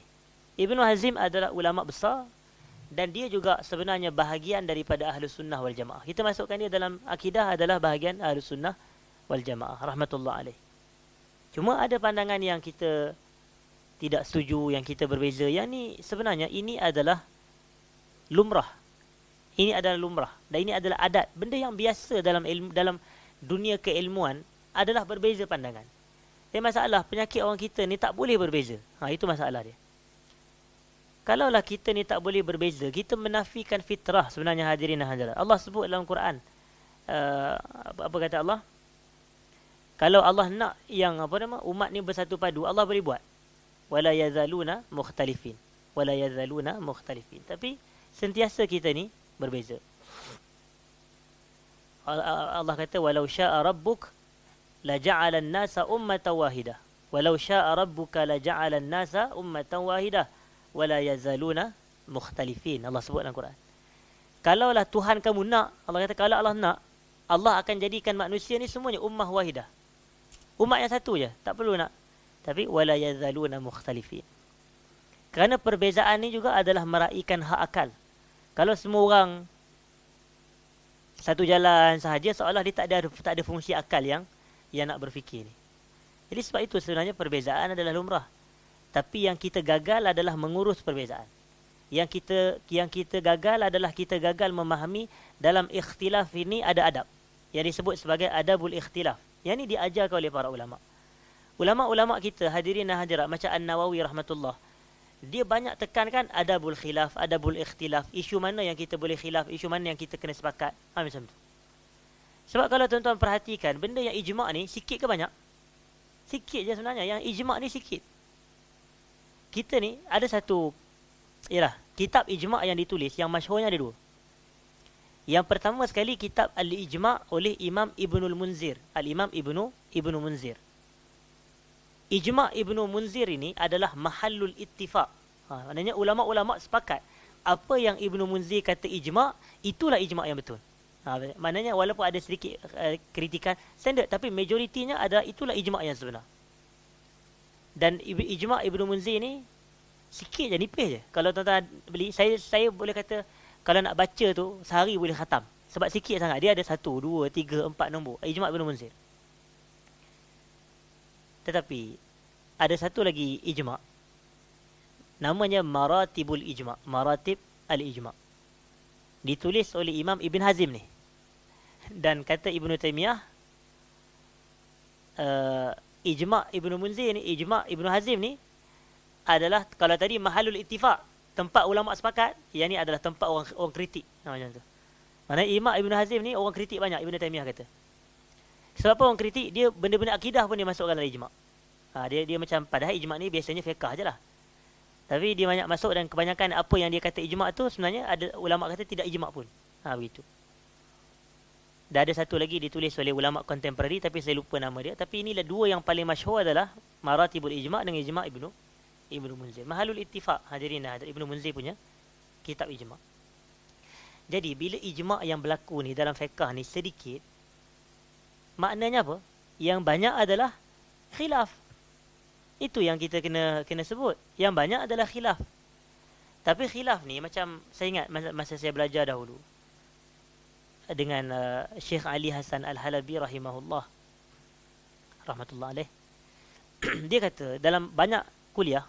Ibn Hazim adalah ulama besar dan dia juga sebenarnya bahagian daripada ahli sunnah wal jamaah. Kita masukkan dia dalam akidah adalah bahagian ahli sunnah wal jamaah. Rahmatullah alaih. Cuma ada pandangan yang kita tidak setuju, yang kita berbeza. Yang ni sebenarnya ini adalah lumrah. Ini adalah lumrah. Dan ini adalah adat. Benda yang biasa dalam ilmu, dalam dunia keilmuan adalah berbeza pandangan. Tapi masalah penyakit orang kita ni tak boleh berbeza. Ha, itu masalah dia kalaulah kita ni tak boleh berbeza kita menafikan fitrah sebenarnya hadirin hadirat Allah sebut dalam Quran uh, apa kata Allah kalau Allah nak yang apa nama umat ni bersatu padu Allah boleh buat wala yazaluna mukhtalifin wala yazaluna mukhtalifin tapi sentiasa kita ni berbeza Allah kata walau syaa rabbuk la ja'ala an-nasa ummatan wahidah walau syaa rabbuka la ja'ala an-nasa ummatan wahidah wala yazaluna mukhtalifin. Allah sebut dalam Quran. Kalaulah Tuhan kamu nak, Allah kata kalau Allah nak, Allah akan jadikan manusia ni semuanya ummah wahidah. Umat yang satu je, tak perlu nak. Tapi wala yazaluna mukhtalifin. Kerana perbezaan ni juga adalah meraihkan hak akal. Kalau semua orang satu jalan sahaja seolah dia tak ada tak ada fungsi akal yang yang nak berfikir ni. Jadi sebab itu sebenarnya perbezaan adalah lumrah tapi yang kita gagal adalah mengurus perbezaan yang kita yang kita gagal adalah kita gagal memahami dalam ikhtilaf ini ada adab yang disebut sebagai adabul ikhtilaf yang ini diajarkan oleh para ulama ulama-ulama kita hadirin dan hadirat macam An-Nawawi rahmatullah dia banyak tekankan adabul khilaf adabul ikhtilaf isu mana yang kita boleh khilaf isu mana yang kita kena sepakat ha, macam tu sebab kalau tuan-tuan perhatikan benda yang ijma' ni sikit ke banyak sikit je sebenarnya yang ijma' ni sikit kita ni ada satu ialah kitab ijma' yang ditulis yang masyhurnya ada dua. Yang pertama sekali kitab al-ijma' oleh Imam Ibn al-Munzir. Al-Imam ibnu Ibn munzir Ijma' Ibn munzir ini adalah mahallul ittifaq. Ha, maknanya ulama-ulama sepakat. Apa yang Ibn Munzir kata ijma' itulah ijma' yang betul. Ha, maknanya walaupun ada sedikit uh, kritikan standard tapi majoritinya adalah itulah ijma' yang sebenar dan ijma Ibn Munzir ni sikit je nipis je. Kalau tuan-tuan beli saya saya boleh kata kalau nak baca tu sehari boleh khatam. Sebab sikit sangat dia ada satu, dua, tiga, empat nombor eh, ijma Ibn Munzir. Tetapi ada satu lagi ijma namanya maratibul ijma maratib al ijma ditulis oleh imam ibn hazim ni dan kata Ibn Taymiyah. Eh, ijma' Ibnu Munzir ni, ijma' Ibnu Hazim ni adalah kalau tadi mahalul ittifaq, tempat ulama sepakat, yang ni adalah tempat orang orang kritik. Nah, ha, macam tu. Mana ijma' Ibnu Hazim ni orang kritik banyak Ibnu Taimiyah kata. Sebab apa orang kritik? Dia benda-benda akidah pun dia masukkan dalam ijma'. Ha, dia dia macam padahal ijma' ni biasanya fiqh lah. Tapi dia banyak masuk dan kebanyakan apa yang dia kata ijma' tu sebenarnya ada ulama kata tidak ijma' pun. Ha begitu. Dah ada satu lagi ditulis oleh ulama kontemporari tapi saya lupa nama dia. Tapi inilah dua yang paling masyhur adalah Maratibul Ijma' dengan Ijma' Ibnu Ibnu Munzir. Mahalul Ittifaq hadirin hadir Ibnu Munzir punya kitab Ijma'. Jadi bila ijma' yang berlaku ni dalam fiqh ni sedikit maknanya apa? Yang banyak adalah khilaf. Itu yang kita kena kena sebut. Yang banyak adalah khilaf. Tapi khilaf ni macam saya ingat masa, masa saya belajar dahulu dengan uh, Syekh Ali Hasan Al-Halabi rahimahullah rahmatullah alaih dia kata dalam banyak kuliah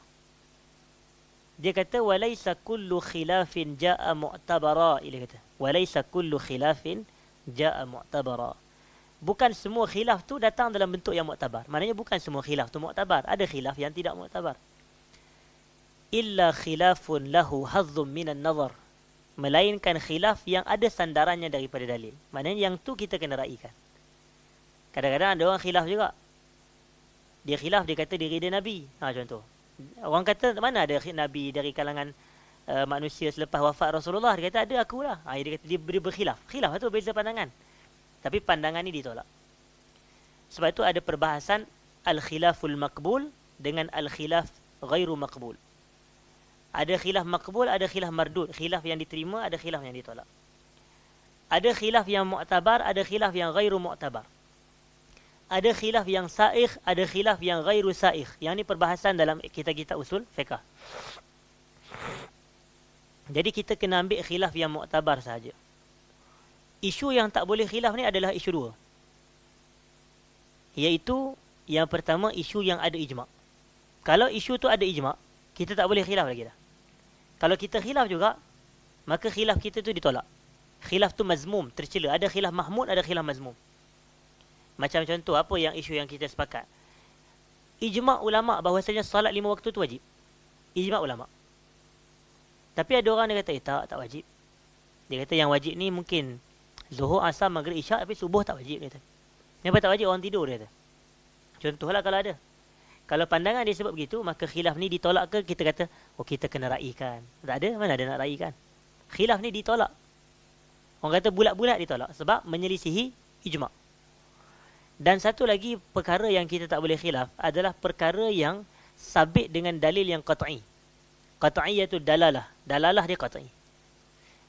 dia kata "Walaysa kullu khilafin jaa mu'tabara dia kata walaisa kullu khilafin jaa mu'tabara bukan semua khilaf tu datang dalam bentuk yang mu'tabar maknanya bukan semua khilaf tu mu'tabar ada khilaf yang tidak mu'tabar illa khilafun lahu hazzun minan nazar melainkan khilaf yang ada sandarannya daripada dalil. Maknanya yang tu kita kena raikan. Kadang-kadang ada orang khilaf juga. Dia khilaf, dia kata diri dia Nabi. Ha, contoh. Orang kata mana ada Nabi dari kalangan uh, manusia selepas wafat Rasulullah. Dia kata ada akulah. Ha, dia kata dia, dia berkhilaf. Khilaf itu berbeza pandangan. Tapi pandangan ini ditolak. Sebab itu ada perbahasan al-khilaful makbul dengan al-khilaf ghairu makbul. Ada khilaf makbul, ada khilaf mardud. Khilaf yang diterima, ada khilaf yang ditolak. Ada khilaf yang mu'tabar, ada khilaf yang gairu mu'tabar. Ada khilaf yang sa'ikh, ada khilaf yang gairu sa'ikh. Yang ini perbahasan dalam kita-kita usul fiqah. Jadi kita kena ambil khilaf yang mu'tabar saja. Isu yang tak boleh khilaf ni adalah isu dua. Iaitu yang pertama isu yang ada ijma'. Kalau isu tu ada ijma', kita tak boleh khilaf lagi dah. Kalau kita khilaf juga, maka khilaf kita tu ditolak. Khilaf tu mazmum, tercela. Ada khilaf mahmud, ada khilaf mazmum. Macam contoh, apa yang isu yang kita sepakat? Ijma' ulama' bahawasanya salat lima waktu tu wajib. Ijma' ulama' Tapi ada orang yang kata, eh tak, tak wajib. Dia kata yang wajib ni mungkin zuhur, asal maghrib, isyak tapi subuh tak wajib. Dia kata. Kenapa tak wajib? Orang tidur dia kata. Contohlah kalau ada. Kalau pandangan dia sebab begitu, maka khilaf ni ditolak ke kita kata, oh kita kena raikan. Tak ada, mana ada nak raikan. Khilaf ni ditolak. Orang kata bulat-bulat ditolak sebab menyelisihi ijma'. Dan satu lagi perkara yang kita tak boleh khilaf adalah perkara yang sabit dengan dalil yang qat'i. Qat'i iaitu dalalah. Dalalah dia qat'i.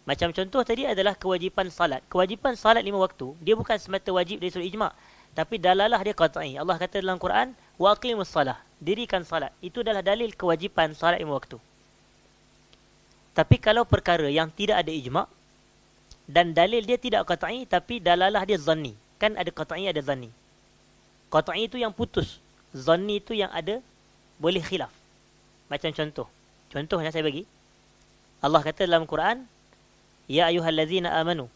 Macam contoh tadi adalah kewajipan salat. Kewajipan salat lima waktu, dia bukan semata wajib dari surat ijma'. Tapi dalalah dia qat'i. Allah kata dalam Quran, waqimus salah. Dirikan salat. Itu adalah dalil kewajipan salat lima waktu. Tapi kalau perkara yang tidak ada ijma' dan dalil dia tidak qat'i tapi dalalah dia zanni. Kan ada qat'i ada zanni. Qat'i itu yang putus. Zanni itu yang ada boleh khilaf. Macam contoh. Contohnya saya bagi. Allah kata dalam Quran, Ya ayuhallazina amanu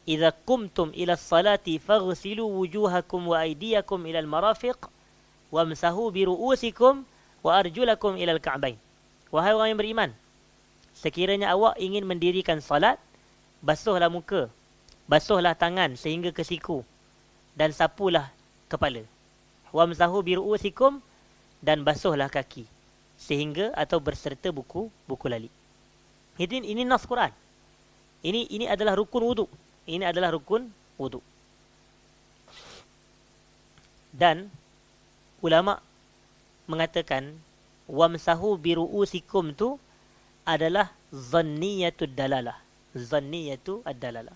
kumtum إذا قمتم إلى الصلاة فاغسلوا وجوهكم وأيديكم إلى المرافق wa برؤوسكم وأرجلكم إلى الكعبين Wahai orang yang beriman Sekiranya awak ingin mendirikan salat Basuhlah muka Basuhlah tangan sehingga ke siku Dan sapulah kepala Wamsahu biru'usikum Dan basuhlah kaki Sehingga atau berserta buku Buku lalik Ini, ini nas Quran ini, ini adalah rukun wuduk ini adalah rukun wudu. Dan ulama mengatakan wamsahu biruusikum tu adalah zanniyatu dalalah. Zanniyatu ad-dalalah.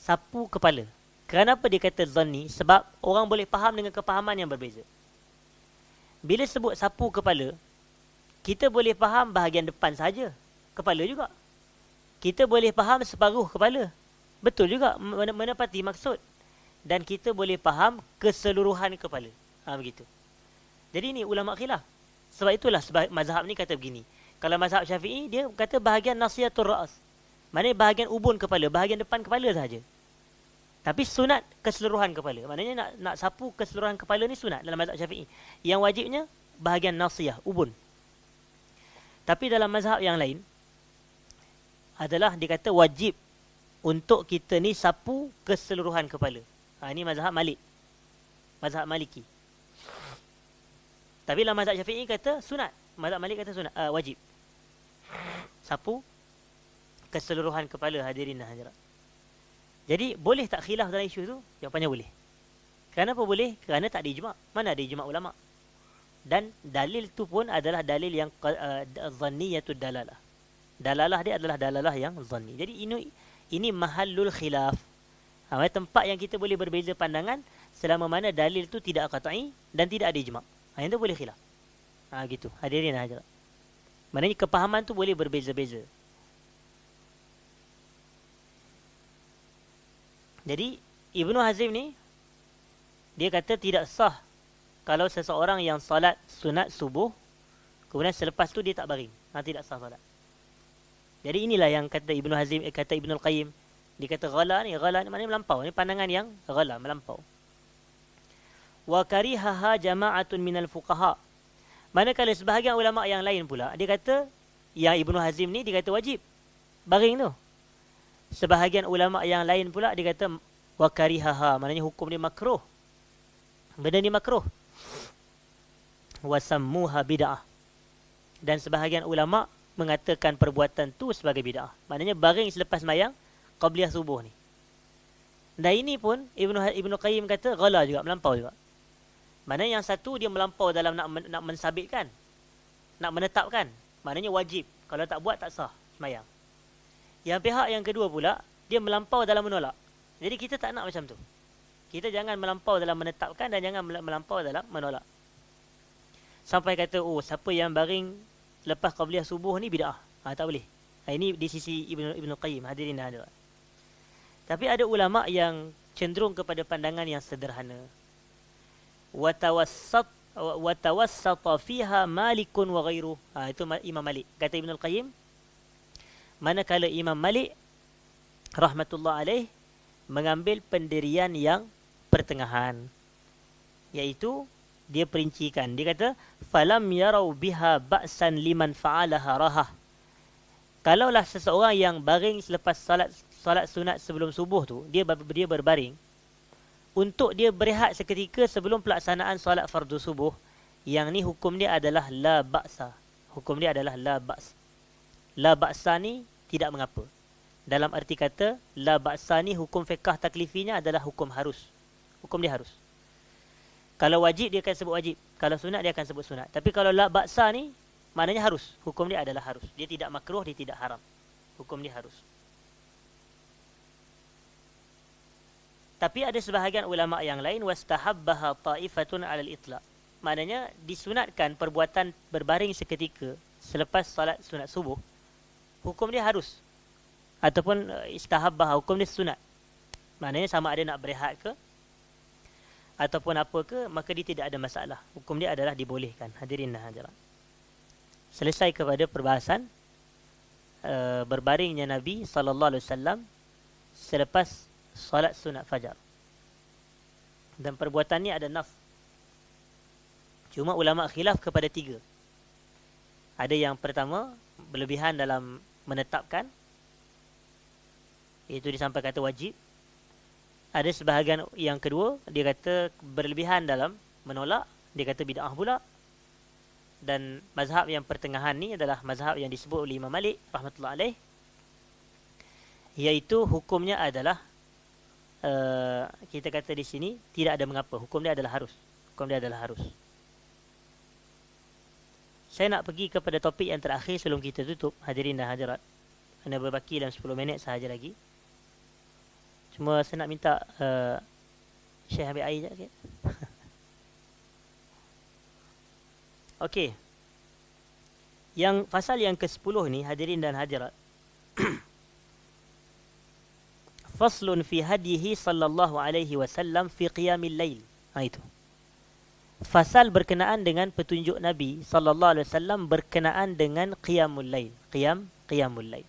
Sapu kepala. Kenapa dia kata zanni? Sebab orang boleh faham dengan kepahaman yang berbeza. Bila sebut sapu kepala, kita boleh faham bahagian depan saja. Kepala juga. Kita boleh faham separuh kepala. Betul juga menepati maksud dan kita boleh faham keseluruhan kepala. Ha begitu. Jadi ini ulama khilaf. Sebab itulah sebab mazhab ni kata begini. Kalau mazhab Syafi'i dia kata bahagian nasiyatur ra's. Maknanya bahagian ubun kepala, bahagian depan kepala saja. Tapi sunat keseluruhan kepala. Maknanya nak nak sapu keseluruhan kepala ni sunat dalam mazhab Syafi'i. Yang wajibnya bahagian nasiyah, ubun. Tapi dalam mazhab yang lain adalah dikata wajib untuk kita ni sapu keseluruhan kepala. Ha, ini mazhab Malik. Mazhab Maliki. Tapi lah mazhab Syafi'i kata sunat. Mazhab Malik kata sunat. Uh, wajib. Sapu keseluruhan kepala hadirin dan hadirat. Jadi boleh tak khilaf dalam isu tu? Jawapannya boleh. Kenapa boleh? Kerana tak ada ijma'. Mana ada ijma' ulama'? Dan dalil tu pun adalah dalil yang uh, zanniyatul dalalah. Dalalah dia adalah dalalah yang zanni. Jadi ini ini mahallul khilaf. Ha, tempat yang kita boleh berbeza pandangan selama mana dalil itu tidak qat'i dan tidak ada ijma'. Ha, yang itu boleh khilaf. Ha, gitu. Hadirin hadirat. Maknanya kepahaman tu boleh berbeza-beza. Jadi Ibnu Hazim ni dia kata tidak sah kalau seseorang yang salat sunat subuh kemudian selepas tu dia tak baring. Ha, tidak sah salat. Jadi inilah yang kata Ibnu Hazim eh, kata Ibnu Al-Qayyim dia ghala ni ghala ni maknanya melampau ni pandangan yang ghala melampau. Wa karihaha jama'atun minal fuqaha. Manakala sebahagian ulama yang lain pula dia kata yang Ibnu Hazim ni dia kata wajib baring tu. Sebahagian ulama yang lain pula dia kata wa karihaha maknanya hukum dia makruh. Benda ni makruh. Wa sammuha bid'ah. Dan sebahagian ulama' mengatakan perbuatan tu sebagai bid'ah. Maknanya baring selepas mayang qabliyah subuh ni. Dan ini pun Ibnu ha-, Ibnu Qayyim kata ghalah juga melampau juga. Mana yang satu dia melampau dalam nak men, nak mensabitkan. Nak menetapkan. Maknanya wajib. Kalau tak buat tak sah semayang. Yang pihak yang kedua pula dia melampau dalam menolak. Jadi kita tak nak macam tu. Kita jangan melampau dalam menetapkan dan jangan melampau dalam menolak. Sampai kata oh siapa yang baring lepas qabliyah subuh ni bid'ah. Ha, tak boleh. Ha, ini di sisi ibnu ibnu Qayyim. Hadirin dah Tapi ada ulama' yang cenderung kepada pandangan yang sederhana. Watawassat wa tawassata fiha malikun wa ghairu ha, ah, itu imam malik kata ibnu al qayyim manakala imam malik rahmatullah alaih mengambil pendirian yang pertengahan iaitu dia perincikan dia kata falam yarau biha ba'san liman fa'alaha rahah kalaulah seseorang yang baring selepas salat salat sunat sebelum subuh tu dia dia berbaring untuk dia berehat seketika sebelum pelaksanaan solat fardu subuh yang ni hukum dia adalah la ba'sa hukum dia adalah la ba's la ba'sa ni tidak mengapa dalam arti kata la ba'sa ni hukum fiqah taklifinya adalah hukum harus hukum dia harus kalau wajib dia akan sebut wajib. Kalau sunat dia akan sebut sunat. Tapi kalau la baksa ni maknanya harus. Hukum dia adalah harus. Dia tidak makruh, dia tidak haram. Hukum dia harus. Tapi ada sebahagian ulama yang lain wastahabbaha taifatun al itlaq. Maknanya disunatkan perbuatan berbaring seketika selepas salat sunat subuh. Hukum dia harus. Ataupun istahabbaha hukum dia sunat. Maknanya sama ada nak berehat ke ataupun apa ke maka dia tidak ada masalah hukum dia adalah dibolehkan hadirin dan hadirat selesai kepada perbahasan eh, berbaringnya Nabi sallallahu alaihi wasallam selepas solat sunat fajar dan perbuatannya ada naf cuma ulama khilaf kepada tiga ada yang pertama berlebihan dalam menetapkan itu disampaikan kata wajib ada sebahagian yang kedua dia kata berlebihan dalam menolak dia kata bid'ah pula dan mazhab yang pertengahan ni adalah mazhab yang disebut oleh Imam Malik rahmatullah alaih iaitu hukumnya adalah uh, kita kata di sini tidak ada mengapa hukum dia adalah harus hukum dia adalah harus saya nak pergi kepada topik yang terakhir sebelum kita tutup hadirin dan hadirat. Ada berbaki dalam 10 minit sahaja lagi. Cuma saya nak minta uh, eh, Syekh ambil air je Okey okay. Yang fasal yang ke-10 ni hadirin dan hadirat. Faslun fi hadihi sallallahu alaihi wasallam fi qiyamil lail. Ha itu. Fasal berkenaan dengan petunjuk Nabi sallallahu alaihi wasallam berkenaan dengan qiyamul lail. Qiyam qiyamul lail.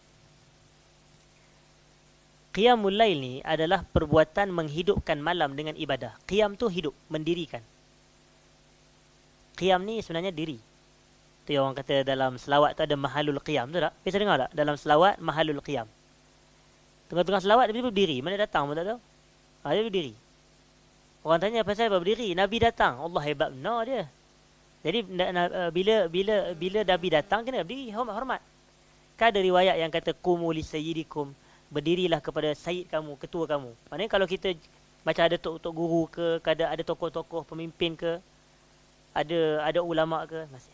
Qiyamul lail ni adalah perbuatan menghidupkan malam dengan ibadah. Qiyam tu hidup, mendirikan. Qiyam ni sebenarnya diri. Tu yang orang kata dalam selawat tu ada mahalul qiyam tu tak? Biasa dengar tak? Dalam selawat mahalul qiyam. Tengah-tengah selawat dia berdiri. Mana datang pun tak tahu. Ha, dia berdiri. Orang tanya pasal apa berdiri? Nabi datang. Allah hebat no dia. Jadi eh, bila bila bila Nabi datang kena berdiri hormat. hormat Kan ada riwayat yang kata kumuli li sayyidikum berdirilah kepada Said kamu, ketua kamu. Maknanya kalau kita macam ada tok-tok guru ke, ada ada tokoh-tokoh pemimpin ke, ada ada ulama ke, masih.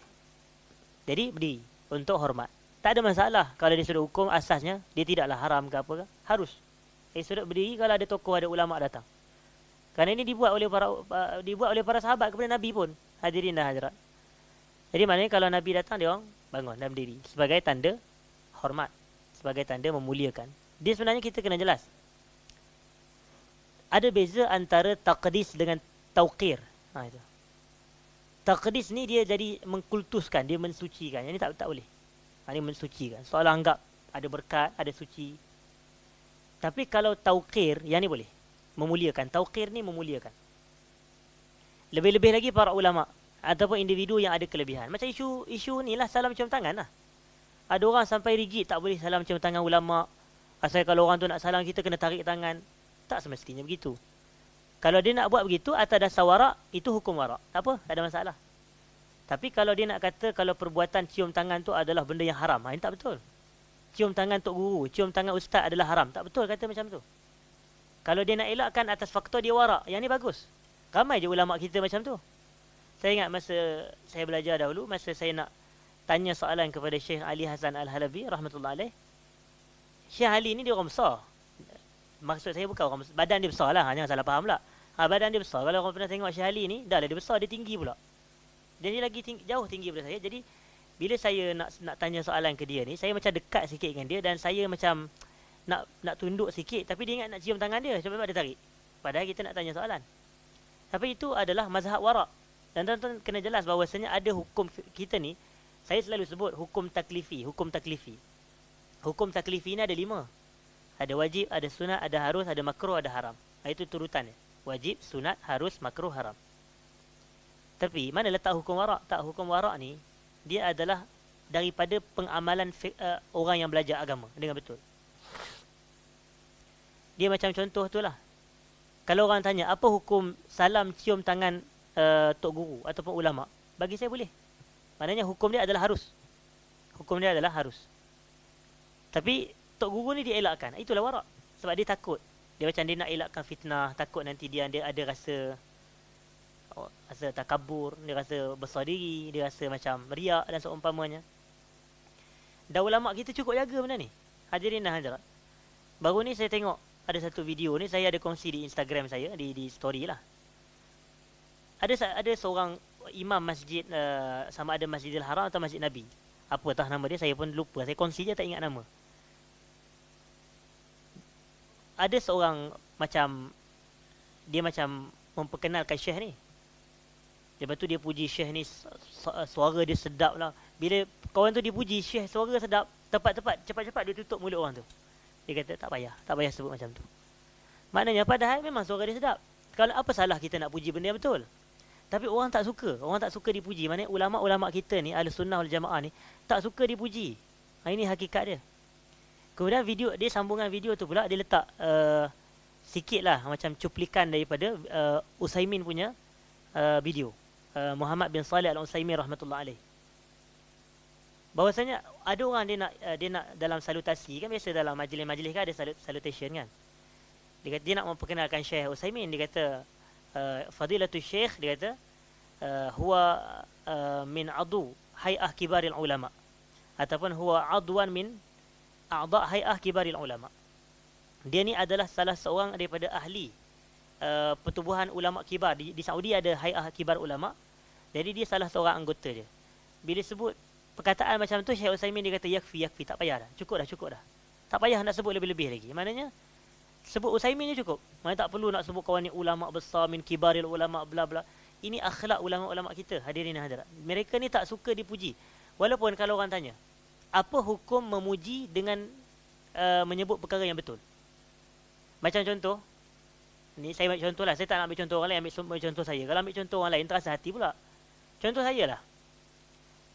Jadi berdiri untuk hormat. Tak ada masalah kalau dia sudah hukum asasnya dia tidaklah haram ke apa ke. Harus. Dia sudah berdiri kalau ada tokoh ada ulama datang. Karena ini dibuat oleh para dibuat oleh para sahabat kepada Nabi pun. Hadirin dan hadirat. Jadi maknanya kalau Nabi datang dia orang bangun dan berdiri sebagai tanda hormat. Sebagai tanda memuliakan. Dia sebenarnya kita kena jelas. Ada beza antara taqdis dengan tauqir. Ha itu. Taqdis ni dia jadi mengkultuskan, dia mensucikan. Yang ni tak tak boleh. Ha, ini mensucikan. Soal anggap ada berkat, ada suci. Tapi kalau tauqir, yang ni boleh. Memuliakan. Tauqir ni memuliakan. Lebih-lebih lagi para ulama ataupun individu yang ada kelebihan. Macam isu isu ni lah salam cium tangan lah. Ada orang sampai rigid tak boleh salam cium tangan ulama' Pasal kalau orang tu nak salam kita kena tarik tangan. Tak semestinya begitu. Kalau dia nak buat begitu atas dasar warak, itu hukum warak. Tak apa, tak ada masalah. Tapi kalau dia nak kata kalau perbuatan cium tangan tu adalah benda yang haram, ha, ini tak betul. Cium tangan tok guru, cium tangan ustaz adalah haram. Tak betul kata macam tu. Kalau dia nak elakkan atas faktor dia warak, yang ni bagus. Ramai je ulama kita macam tu. Saya ingat masa saya belajar dahulu, masa saya nak tanya soalan kepada Syekh Ali Hasan Al-Halabi rahmatullahi alaihi Syekh Ali ni dia orang besar. Maksud saya bukan orang besar. Badan dia besar lah. Ha, jangan salah faham pula. Ha, badan dia besar. Kalau orang pernah tengok Syekh Ali ni, dah lah dia besar, dia tinggi pula. Dan dia lagi tinggi, jauh tinggi daripada saya. Jadi, bila saya nak nak tanya soalan ke dia ni, saya macam dekat sikit dengan dia dan saya macam nak nak tunduk sikit. Tapi dia ingat nak cium tangan dia. Sebab dia tarik. Padahal kita nak tanya soalan. Tapi itu adalah mazhab warak. Dan tuan-tuan kena jelas bahawasanya ada hukum kita ni, saya selalu sebut hukum taklifi, hukum taklifi hukum taklif ini ada lima. Ada wajib, ada sunat, ada harus, ada makruh, ada haram. Ah, itu turutannya. Wajib, sunat, harus, makruh, haram. Tapi mana letak hukum warak? Tak hukum warak ni dia adalah daripada pengamalan eh, orang yang belajar agama dengan betul. Dia macam contoh tu lah. Kalau orang tanya apa hukum salam cium tangan uh, tok guru ataupun ulama, bagi saya boleh. Maknanya hukum dia adalah harus. Hukum dia adalah harus. Tapi tok guru ni dia elakkan. Itulah warak. Sebab dia takut. Dia macam dia nak elakkan fitnah, takut nanti dia dia ada rasa oh, rasa kabur, dia rasa besar diri, dia rasa macam riak dan seumpamanya. Dah ulama kita cukup jaga benda ni. Hadirin dan hadirat. Baru ni saya tengok ada satu video ni saya ada kongsi di Instagram saya di di story lah. Ada ada seorang imam masjid uh, sama ada Masjidil Haram atau Masjid Nabi. Apa tah nama dia saya pun lupa. Saya kongsi je tak ingat nama ada seorang macam dia macam memperkenalkan syekh ni. Lepas tu dia puji syekh ni suara dia sedap lah. Bila kawan tu dipuji puji syekh suara sedap, tepat-tepat, cepat-cepat dia tutup mulut orang tu. Dia kata tak payah, tak payah sebut macam tu. Maknanya padahal memang suara dia sedap. Kalau apa salah kita nak puji benda yang betul? Tapi orang tak suka. Orang tak suka dipuji. Maknanya ulama-ulama kita ni, ahli sunnah, ahli jamaah ni, tak suka dipuji. Ha, ini hakikat dia. Kemudian video dia sambungan video tu pula dia letak uh, sikit lah macam cuplikan daripada uh, Usaimin punya uh, video. Uh, Muhammad bin Salih al-Usaimin rahmatullah alaih. Bahawasanya ada orang dia nak uh, dia nak dalam salutasi kan biasa dalam majlis-majlis kan ada salut salutation kan. Dia kata dia nak memperkenalkan Syekh Usaimin dia kata uh, fadilatul syekh dia kata uh, huwa uh, min adu hay'ah kibaril ulama ataupun huwa adwan min a'dha hay'ah kibaril ulama. Dia ni adalah salah seorang daripada ahli uh, pertubuhan ulama kibar di, di Saudi ada hay'ah kibar ulama. Jadi dia salah seorang anggota dia. Bila sebut perkataan macam tu Syekh Utsaimin dia kata yakfi yakfi tak payah dah. Cukup dah cukup dah. Tak payah nak sebut lebih-lebih lagi. Maknanya sebut Utsaimin je cukup. Mana tak perlu nak sebut kawan ni ulama besar min kibaril ulama bla bla. Ini akhlak ulama-ulama kita hadirin hadirat. Mereka ni tak suka dipuji. Walaupun kalau orang tanya, apa hukum memuji dengan uh, menyebut perkara yang betul? Macam contoh, ni saya ambil contoh lah, saya tak nak ambil contoh orang lain, ambil contoh saya. Kalau ambil contoh orang lain, terasa hati pula. Contoh saya lah.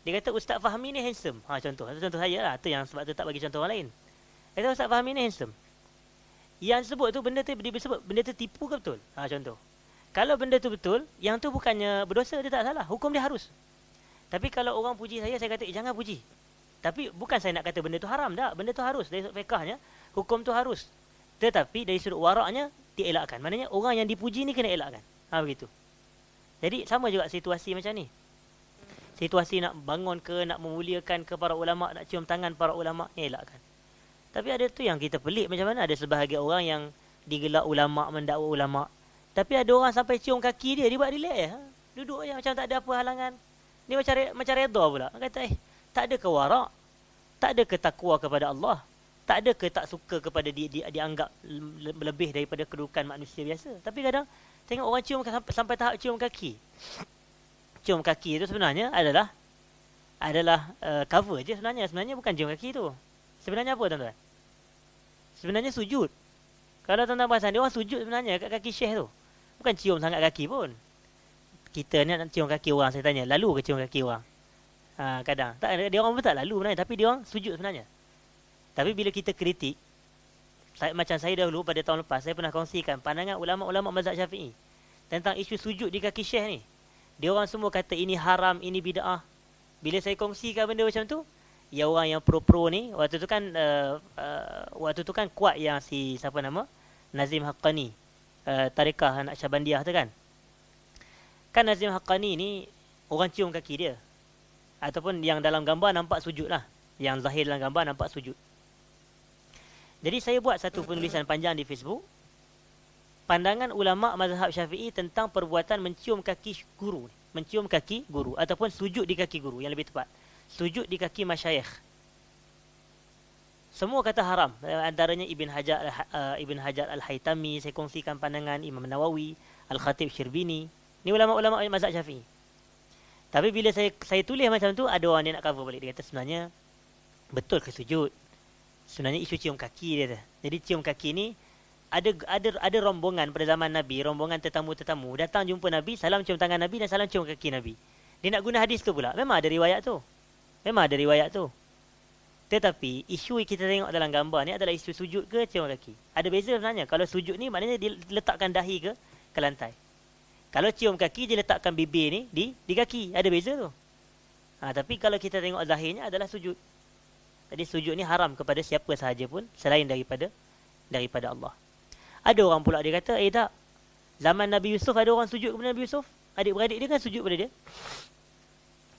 Dia kata Ustaz Fahmi ni handsome. Ha, contoh, contoh saya lah. Itu yang sebab tu tak bagi contoh orang lain. Dia kata Ustaz Fahmi ni handsome. Yang sebut tu benda tu dia sebut benda tu tipu ke betul? Ha contoh. Kalau benda tu betul, yang tu bukannya berdosa dia tak salah, hukum dia harus. Tapi kalau orang puji saya, saya kata eh, jangan puji. Tapi bukan saya nak kata benda tu haram tak. Benda tu harus dari sudut fiqahnya, hukum tu harus. Tetapi dari sudut waraknya dielakkan. Maknanya orang yang dipuji ni kena elakkan. Ha begitu. Jadi sama juga situasi macam ni. Situasi nak bangun ke nak memuliakan ke para ulama, nak cium tangan para ulama, ni elakkan. Tapi ada tu yang kita pelik macam mana ada sebahagian orang yang digelak ulama mendakwa ulama. Tapi ada orang sampai cium kaki dia dia buat relax ya. Duduk aja macam tak ada apa halangan. Dia macam macam redha pula. Dia kata eh tak ada kewarak, tak ada ketakwa kepada Allah, tak ada ketak suka kepada di, di, dianggap lebih daripada kedudukan manusia biasa. Tapi kadang tengok orang cium sampai, sampai tahap cium kaki. Cium kaki itu sebenarnya adalah adalah uh, cover je sebenarnya. Sebenarnya bukan cium kaki itu. Sebenarnya apa tuan-tuan? Sebenarnya sujud. Kalau tuan-tuan perasan, dia orang sujud sebenarnya kat kaki syekh tu. Bukan cium sangat kaki pun. Kita ni nak cium kaki orang, saya tanya. Lalu ke cium kaki orang? ha, kadang tak dia orang pun tak lalu sebenarnya tapi dia orang sujud sebenarnya tapi bila kita kritik saya, macam saya dahulu pada tahun lepas saya pernah kongsikan pandangan ulama-ulama mazhab Syafi'i tentang isu sujud di kaki syekh ni dia orang semua kata ini haram ini bidah bila saya kongsikan benda macam tu ya orang yang pro-pro ni waktu tu kan uh, uh, waktu tu kan kuat yang si siapa nama Nazim Haqqani uh, eh, tarekah anak Syabandiah tu kan kan Nazim Haqqani ni orang cium kaki dia ataupun yang dalam gambar nampak sujud lah. Yang zahir dalam gambar nampak sujud. Jadi saya buat satu penulisan panjang di Facebook. Pandangan ulama mazhab syafi'i tentang perbuatan mencium kaki guru. Mencium kaki guru. Ataupun sujud di kaki guru yang lebih tepat. Sujud di kaki masyayikh. Semua kata haram. Eh, antaranya Ibn Hajar, eh, Ibn Hajar Al-Haytami. Saya kongsikan pandangan Imam Nawawi. Al-Khatib Syirbini. Ini ulama-ulama mazhab syafi'i. Tapi bila saya saya tulis macam tu ada orang yang nak cover balik dia kata sebenarnya betul ke sujud. Sebenarnya isu cium kaki dia kata. Jadi cium kaki ni ada ada ada rombongan pada zaman Nabi, rombongan tetamu-tetamu datang jumpa Nabi, salam cium tangan Nabi dan salam cium kaki Nabi. Dia nak guna hadis tu pula. Memang ada riwayat tu. Memang ada riwayat tu. Tetapi isu yang kita tengok dalam gambar ni adalah isu sujud ke cium kaki. Ada beza sebenarnya. Kalau sujud ni maknanya diletakkan dahi ke ke lantai. Kalau cium kaki dia letakkan bibir ni di di kaki. Ada beza tu. Ha, tapi kalau kita tengok zahirnya adalah sujud. Jadi sujud ni haram kepada siapa sahaja pun selain daripada daripada Allah. Ada orang pula dia kata, "Eh tak. Zaman Nabi Yusuf ada orang sujud kepada Nabi Yusuf. Adik-beradik dia kan sujud kepada dia."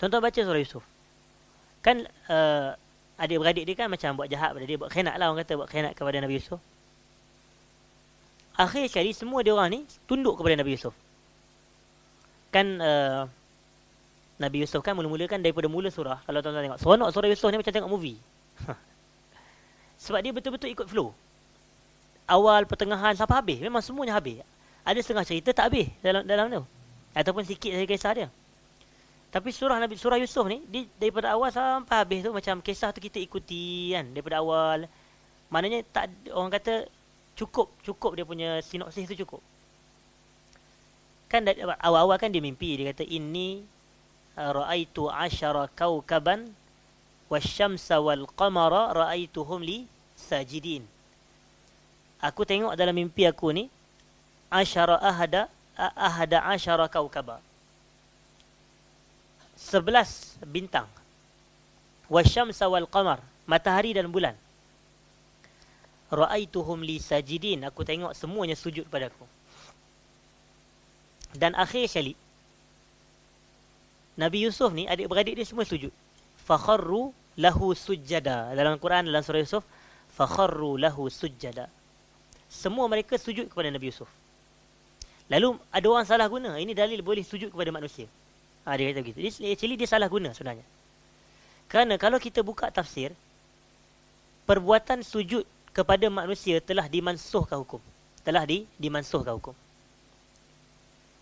tuan baca surah Yusuf. Kan uh, adik-beradik dia kan macam buat jahat pada dia, buat khianat lah orang kata, buat khianat kepada Nabi Yusuf. Akhir sekali semua dia orang ni tunduk kepada Nabi Yusuf kan uh, Nabi Yusuf kan mula-mula kan daripada mula surah kalau tuan-tuan tengok seronok surah Yusuf ni macam tengok movie sebab dia betul-betul ikut flow awal pertengahan sampai habis memang semuanya habis ada setengah cerita tak habis dalam dalam tu ataupun sikit saja kisah dia tapi surah Nabi surah Yusuf ni dia daripada awal sampai habis tu macam kisah tu kita ikuti kan daripada awal maknanya tak orang kata cukup cukup dia punya sinopsis tu cukup kan awal-awal kan dia mimpi dia kata ini uh, raaitu asyara kaukaban wasyamsa wal qamara raaituhum li sajidin aku tengok dalam mimpi aku ni asyara ahada ahada asyara kaukaba 11 bintang wasyamsa wal qamar matahari dan bulan raaituhum li sajidin aku tengok semuanya sujud padaku aku dan akhir sekali Nabi Yusuf ni adik-beradik dia semua sujud. Fakharru lahu sujjada. Dalam Quran dalam surah Yusuf, fakharru lahu sujjada. Semua mereka sujud kepada Nabi Yusuf. Lalu ada orang salah guna. Ini dalil boleh sujud kepada manusia. Ha, dia kata begitu. Ini actually dia salah guna sebenarnya. Kerana kalau kita buka tafsir, perbuatan sujud kepada manusia telah dimansuhkan hukum. Telah di, dimansuhkan hukum.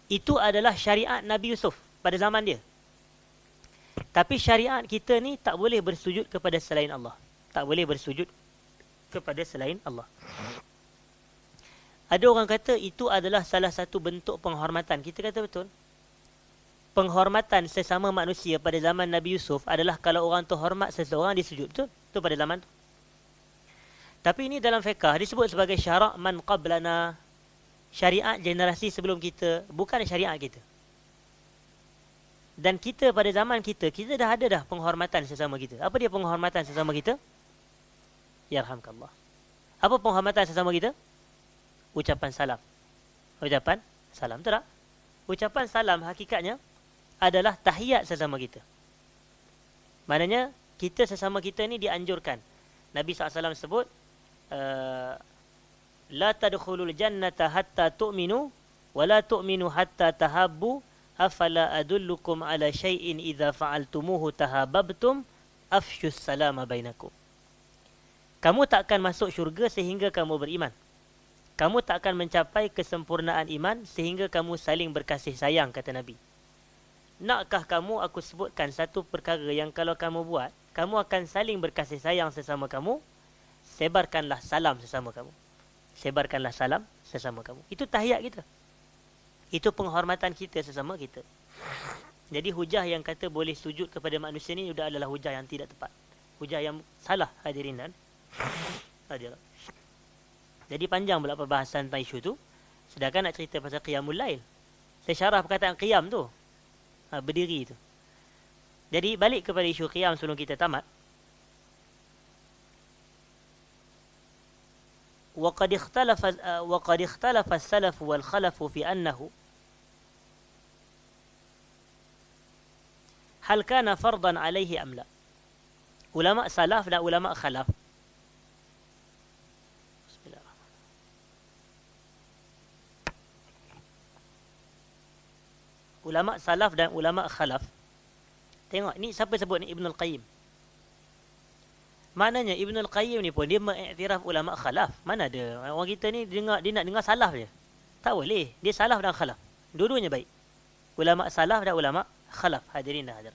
Itu adalah syariat Nabi Yusuf pada zaman dia. Tapi syariat kita ni tak boleh bersujud kepada selain Allah. Tak boleh bersujud kepada selain Allah. Ada orang kata itu adalah salah satu bentuk penghormatan. Kita kata betul. Penghormatan sesama manusia pada zaman Nabi Yusuf adalah kalau orang tu hormat seseorang dia sujud. Betul? Itu pada zaman tu. Tapi ini dalam fiqah disebut sebagai syarak man qablana syariat generasi sebelum kita bukan syariat kita. Dan kita pada zaman kita, kita dah ada dah penghormatan sesama kita. Apa dia penghormatan sesama kita? Ya Yarhamkallah. Apa penghormatan sesama kita? Ucapan salam. Ucapan salam. Betul tak? Ucapan salam hakikatnya adalah tahiyat sesama kita. Maknanya, kita sesama kita ni dianjurkan. Nabi SAW sebut, eh, la tadkhulul jannata hatta tu'minu wa la tu'minu hatta tahabbu afala adullukum ala shay'in idza fa'altumuhu tahabbtum afshus salama bainakum kamu tak akan masuk syurga sehingga kamu beriman kamu tak akan mencapai kesempurnaan iman sehingga kamu saling berkasih sayang kata nabi nakkah kamu aku sebutkan satu perkara yang kalau kamu buat kamu akan saling berkasih sayang sesama kamu sebarkanlah salam sesama kamu sebarkanlah salam sesama kamu. Itu tahiyat kita. Itu penghormatan kita sesama kita. Jadi hujah yang kata boleh sujud kepada manusia ni sudah adalah hujah yang tidak tepat. Hujah yang salah hadirin dan hadirat. Jadi panjang pula perbahasan tentang isu tu. Sedangkan nak cerita pasal qiyamul lail. Saya syarah perkataan qiyam tu. Ha, berdiri tu. Jadi balik kepada isu qiyam sebelum kita tamat. وقد اختلف آه، وقد اختلف السلف والخلف في أنه هل كان فرضا عليه أم لا علماء سلف لا علماء خلف علماء سلاف dan ulama khalaf Tengok ni siapa sebut ni Ibnul Qayyim Maknanya Ibn Al-Qayyim ni pun dia mengiktiraf ulama khalaf. Mana ada orang kita ni dengar dia nak dengar salaf je. Tak boleh. Dia salaf dan khalaf. Dua-duanya baik. Ulama salaf dan ulama khalaf. Hadirin dan hadir.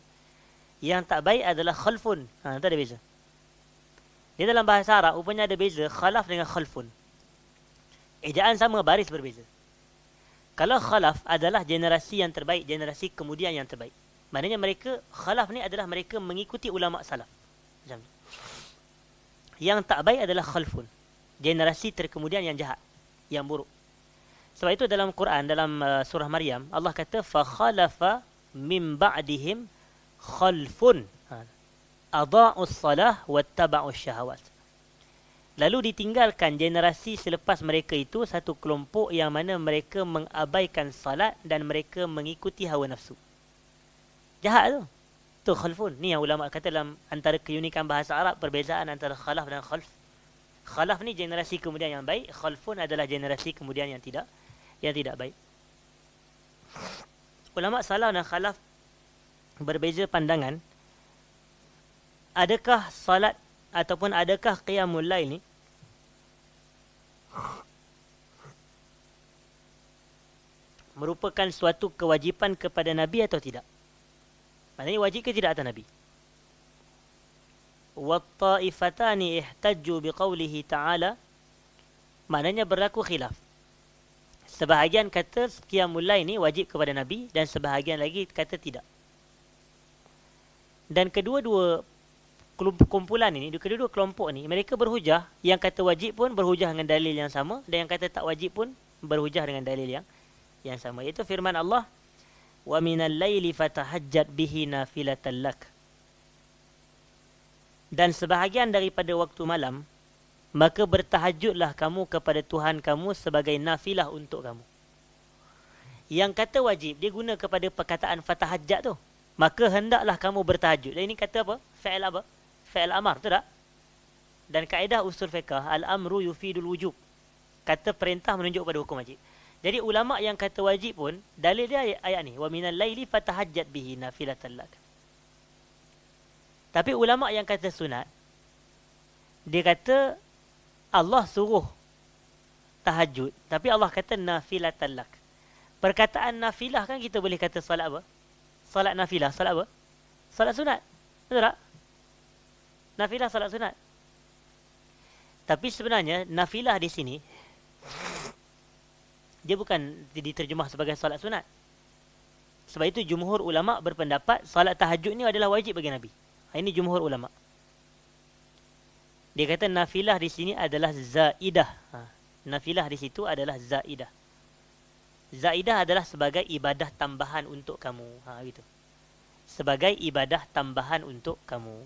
Yang tak baik adalah khalfun. Ha, tak ada beza. Dia dalam bahasa Arab rupanya ada beza khalaf dengan khalfun. Ejaan sama baris berbeza. Kalau khalaf adalah generasi yang terbaik, generasi kemudian yang terbaik. Maknanya mereka khalaf ni adalah mereka mengikuti ulama salaf. Macam tu yang tak baik adalah khalfun generasi terkemudian yang jahat yang buruk sebab itu dalam Quran dalam uh, surah Maryam Allah kata فَخَلَفَ مِنْ بَعْدِهِمْ خَلْفٌ khalfun ha. adaa'us salah wattaba'us lalu ditinggalkan generasi selepas mereka itu satu kelompok yang mana mereka mengabaikan salat dan mereka mengikuti hawa nafsu jahat tu tu khalfun ni yang ulama kata dalam antara keunikan bahasa Arab perbezaan antara khalaf dan khalf khalaf ni generasi kemudian yang baik khalfun adalah generasi kemudian yang tidak yang tidak baik ulama salaf dan khalaf berbeza pandangan adakah salat ataupun adakah qiyamul lail ni merupakan suatu kewajipan kepada nabi atau tidak Maksudnya wajib ke tidak atas Nabi? Wattaifatani ihtajju biqawlihi ta'ala Maknanya berlaku khilaf Sebahagian kata Qiyamul Lai ni wajib kepada Nabi Dan sebahagian lagi kata tidak Dan kedua-dua kumpulan ini, kedua-dua kelompok ni mereka berhujah, yang kata wajib pun berhujah dengan dalil yang sama, dan yang kata tak wajib pun berhujah dengan dalil yang yang sama, iaitu firman Allah wa minal laili fatahajjat bihi nafilatan lak dan sebahagian daripada waktu malam maka bertahajudlah kamu kepada Tuhan kamu sebagai nafilah untuk kamu yang kata wajib dia guna kepada perkataan fatahajjat tu maka hendaklah kamu bertahajud dan ini kata apa fa'il apa fa'il amar tu tak dan kaedah usul fiqah al amru yufidul wujub kata perintah menunjuk pada hukum wajib jadi ulama yang kata wajib pun dalil dia ayat, ayat ni wa minal laili fatahajjat bihi nafilatan lak. Tapi ulama yang kata sunat dia kata Allah suruh tahajud tapi Allah kata nafilatan lak. Perkataan nafilah kan kita boleh kata solat apa? Solat nafilah, solat apa? Solat sunat. Betul tak? Nafilah solat sunat. Tapi sebenarnya nafilah di sini dia bukan diterjemah sebagai salat sunat. Sebab itu jumhur ulama berpendapat salat tahajud ni adalah wajib bagi Nabi. Ha, ini jumhur ulama. Dia kata nafilah di sini adalah zaidah. Ha. Nafilah di situ adalah zaidah. Zaidah adalah sebagai ibadah tambahan untuk kamu. Ha, gitu. Sebagai ibadah tambahan untuk kamu.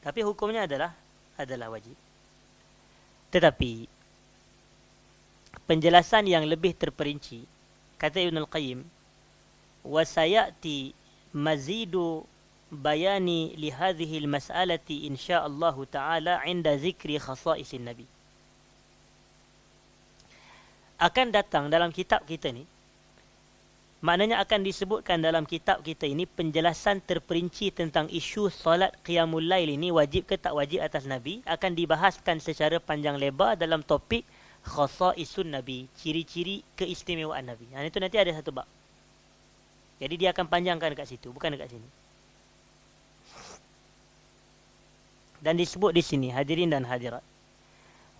Tapi hukumnya adalah adalah wajib. Tetapi penjelasan yang lebih terperinci kata Ibn Al-Qayyim wa sayati mazidu bayani li hadhihi al-mas'alati insyaallah ta'ala 'inda zikri khasa'isin nabi akan datang dalam kitab kita ni maknanya akan disebutkan dalam kitab kita ini penjelasan terperinci tentang isu solat qiyamul lail ini wajib ke tak wajib atas nabi akan dibahaskan secara panjang lebar dalam topik Khasa isun nabi ciri-ciri keistimewaan nabi dan itu nanti ada satu bab jadi dia akan panjangkan dekat situ bukan dekat sini dan disebut di sini hadirin dan hadirat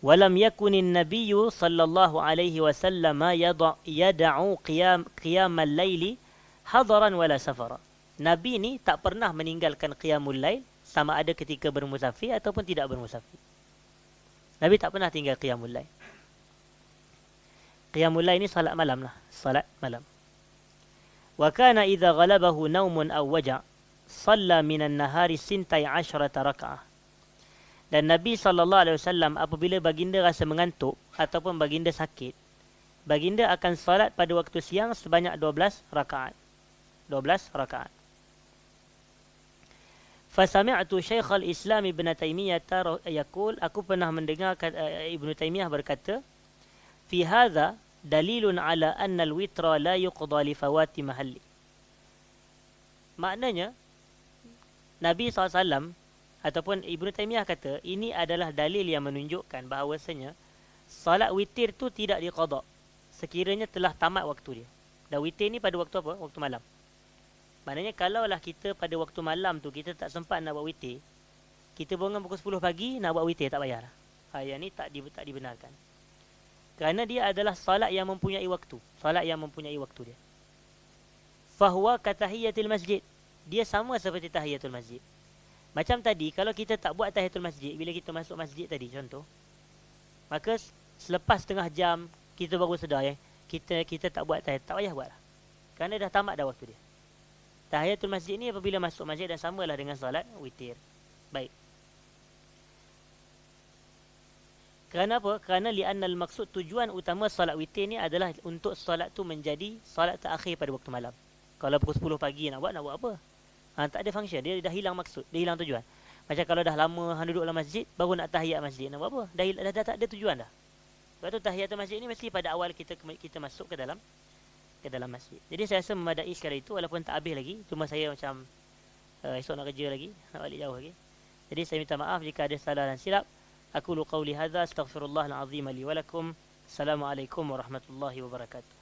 walam yakunin nabiyyu sallallahu alaihi wasallam yada yad'u qiyam qiyamal laili hadaran wala safara nabi ni tak pernah meninggalkan qiyamul lail sama ada ketika bermusafir ataupun tidak bermusafir nabi tak pernah tinggal qiyamul lail qiyamul lail ni salat malam lah. Salat malam. Wa kana idza ghalabahu naumun aw waja' salla minan nahari sintai asharata raka'ah. Dan Nabi sallallahu alaihi wasallam apabila baginda rasa mengantuk ataupun baginda sakit, baginda akan salat pada waktu siang sebanyak 12 rakaat. 12 rakaat. Fasami'tu Syekh al-Islam Ibn Taymiyyah tarah yaqul aku pernah mendengar eh, Ibn Taymiyyah berkata fi hadza dalilun ala annal witra la yuqda li fawati mahalli. Maknanya Nabi SAW ataupun Ibnu Taimiyah kata ini adalah dalil yang menunjukkan bahawasanya salat witir tu tidak diqada sekiranya telah tamat waktu dia. Dan witir ni pada waktu apa? Waktu malam. Maknanya kalaulah kita pada waktu malam tu kita tak sempat nak buat witir, kita bangun pukul 10 pagi nak buat witir tak bayar. Ha, yang ni tak di, tak dibenarkan kerana dia adalah salat yang mempunyai waktu salat yang mempunyai waktu dia fahuwa katahiyatul masjid dia sama seperti tahiyatul masjid macam tadi kalau kita tak buat tahiyatul masjid bila kita masuk masjid tadi contoh maka selepas setengah jam kita baru sedar ya kita kita tak buat tahiyat tak payah lah. kerana dah tamat dah waktu dia tahiyatul masjid ni apabila masuk masjid dan samalah dengan solat witir baik Kerana apa? Kerana li'annal maksud tujuan utama solat witir ni adalah untuk solat tu menjadi solat terakhir pada waktu malam. Kalau pukul 10 pagi nak buat, nak buat apa? Ha, tak ada function. Dia dah hilang maksud. Dia hilang tujuan. Macam kalau dah lama hang duduk dalam masjid, baru nak tahiyat masjid. Nak buat apa? Dah, dah, dah, dah tak ada tujuan dah. Sebab tu tahiyat masjid ni mesti pada awal kita kita masuk ke dalam ke dalam masjid. Jadi saya rasa memadai sekali itu walaupun tak habis lagi. Cuma saya macam uh, esok nak kerja lagi. Nak balik jauh lagi. Jadi saya minta maaf jika ada salah dan silap. أقول قولي هذا أستغفر الله العظيم لي ولكم السلام عليكم ورحمة الله وبركاته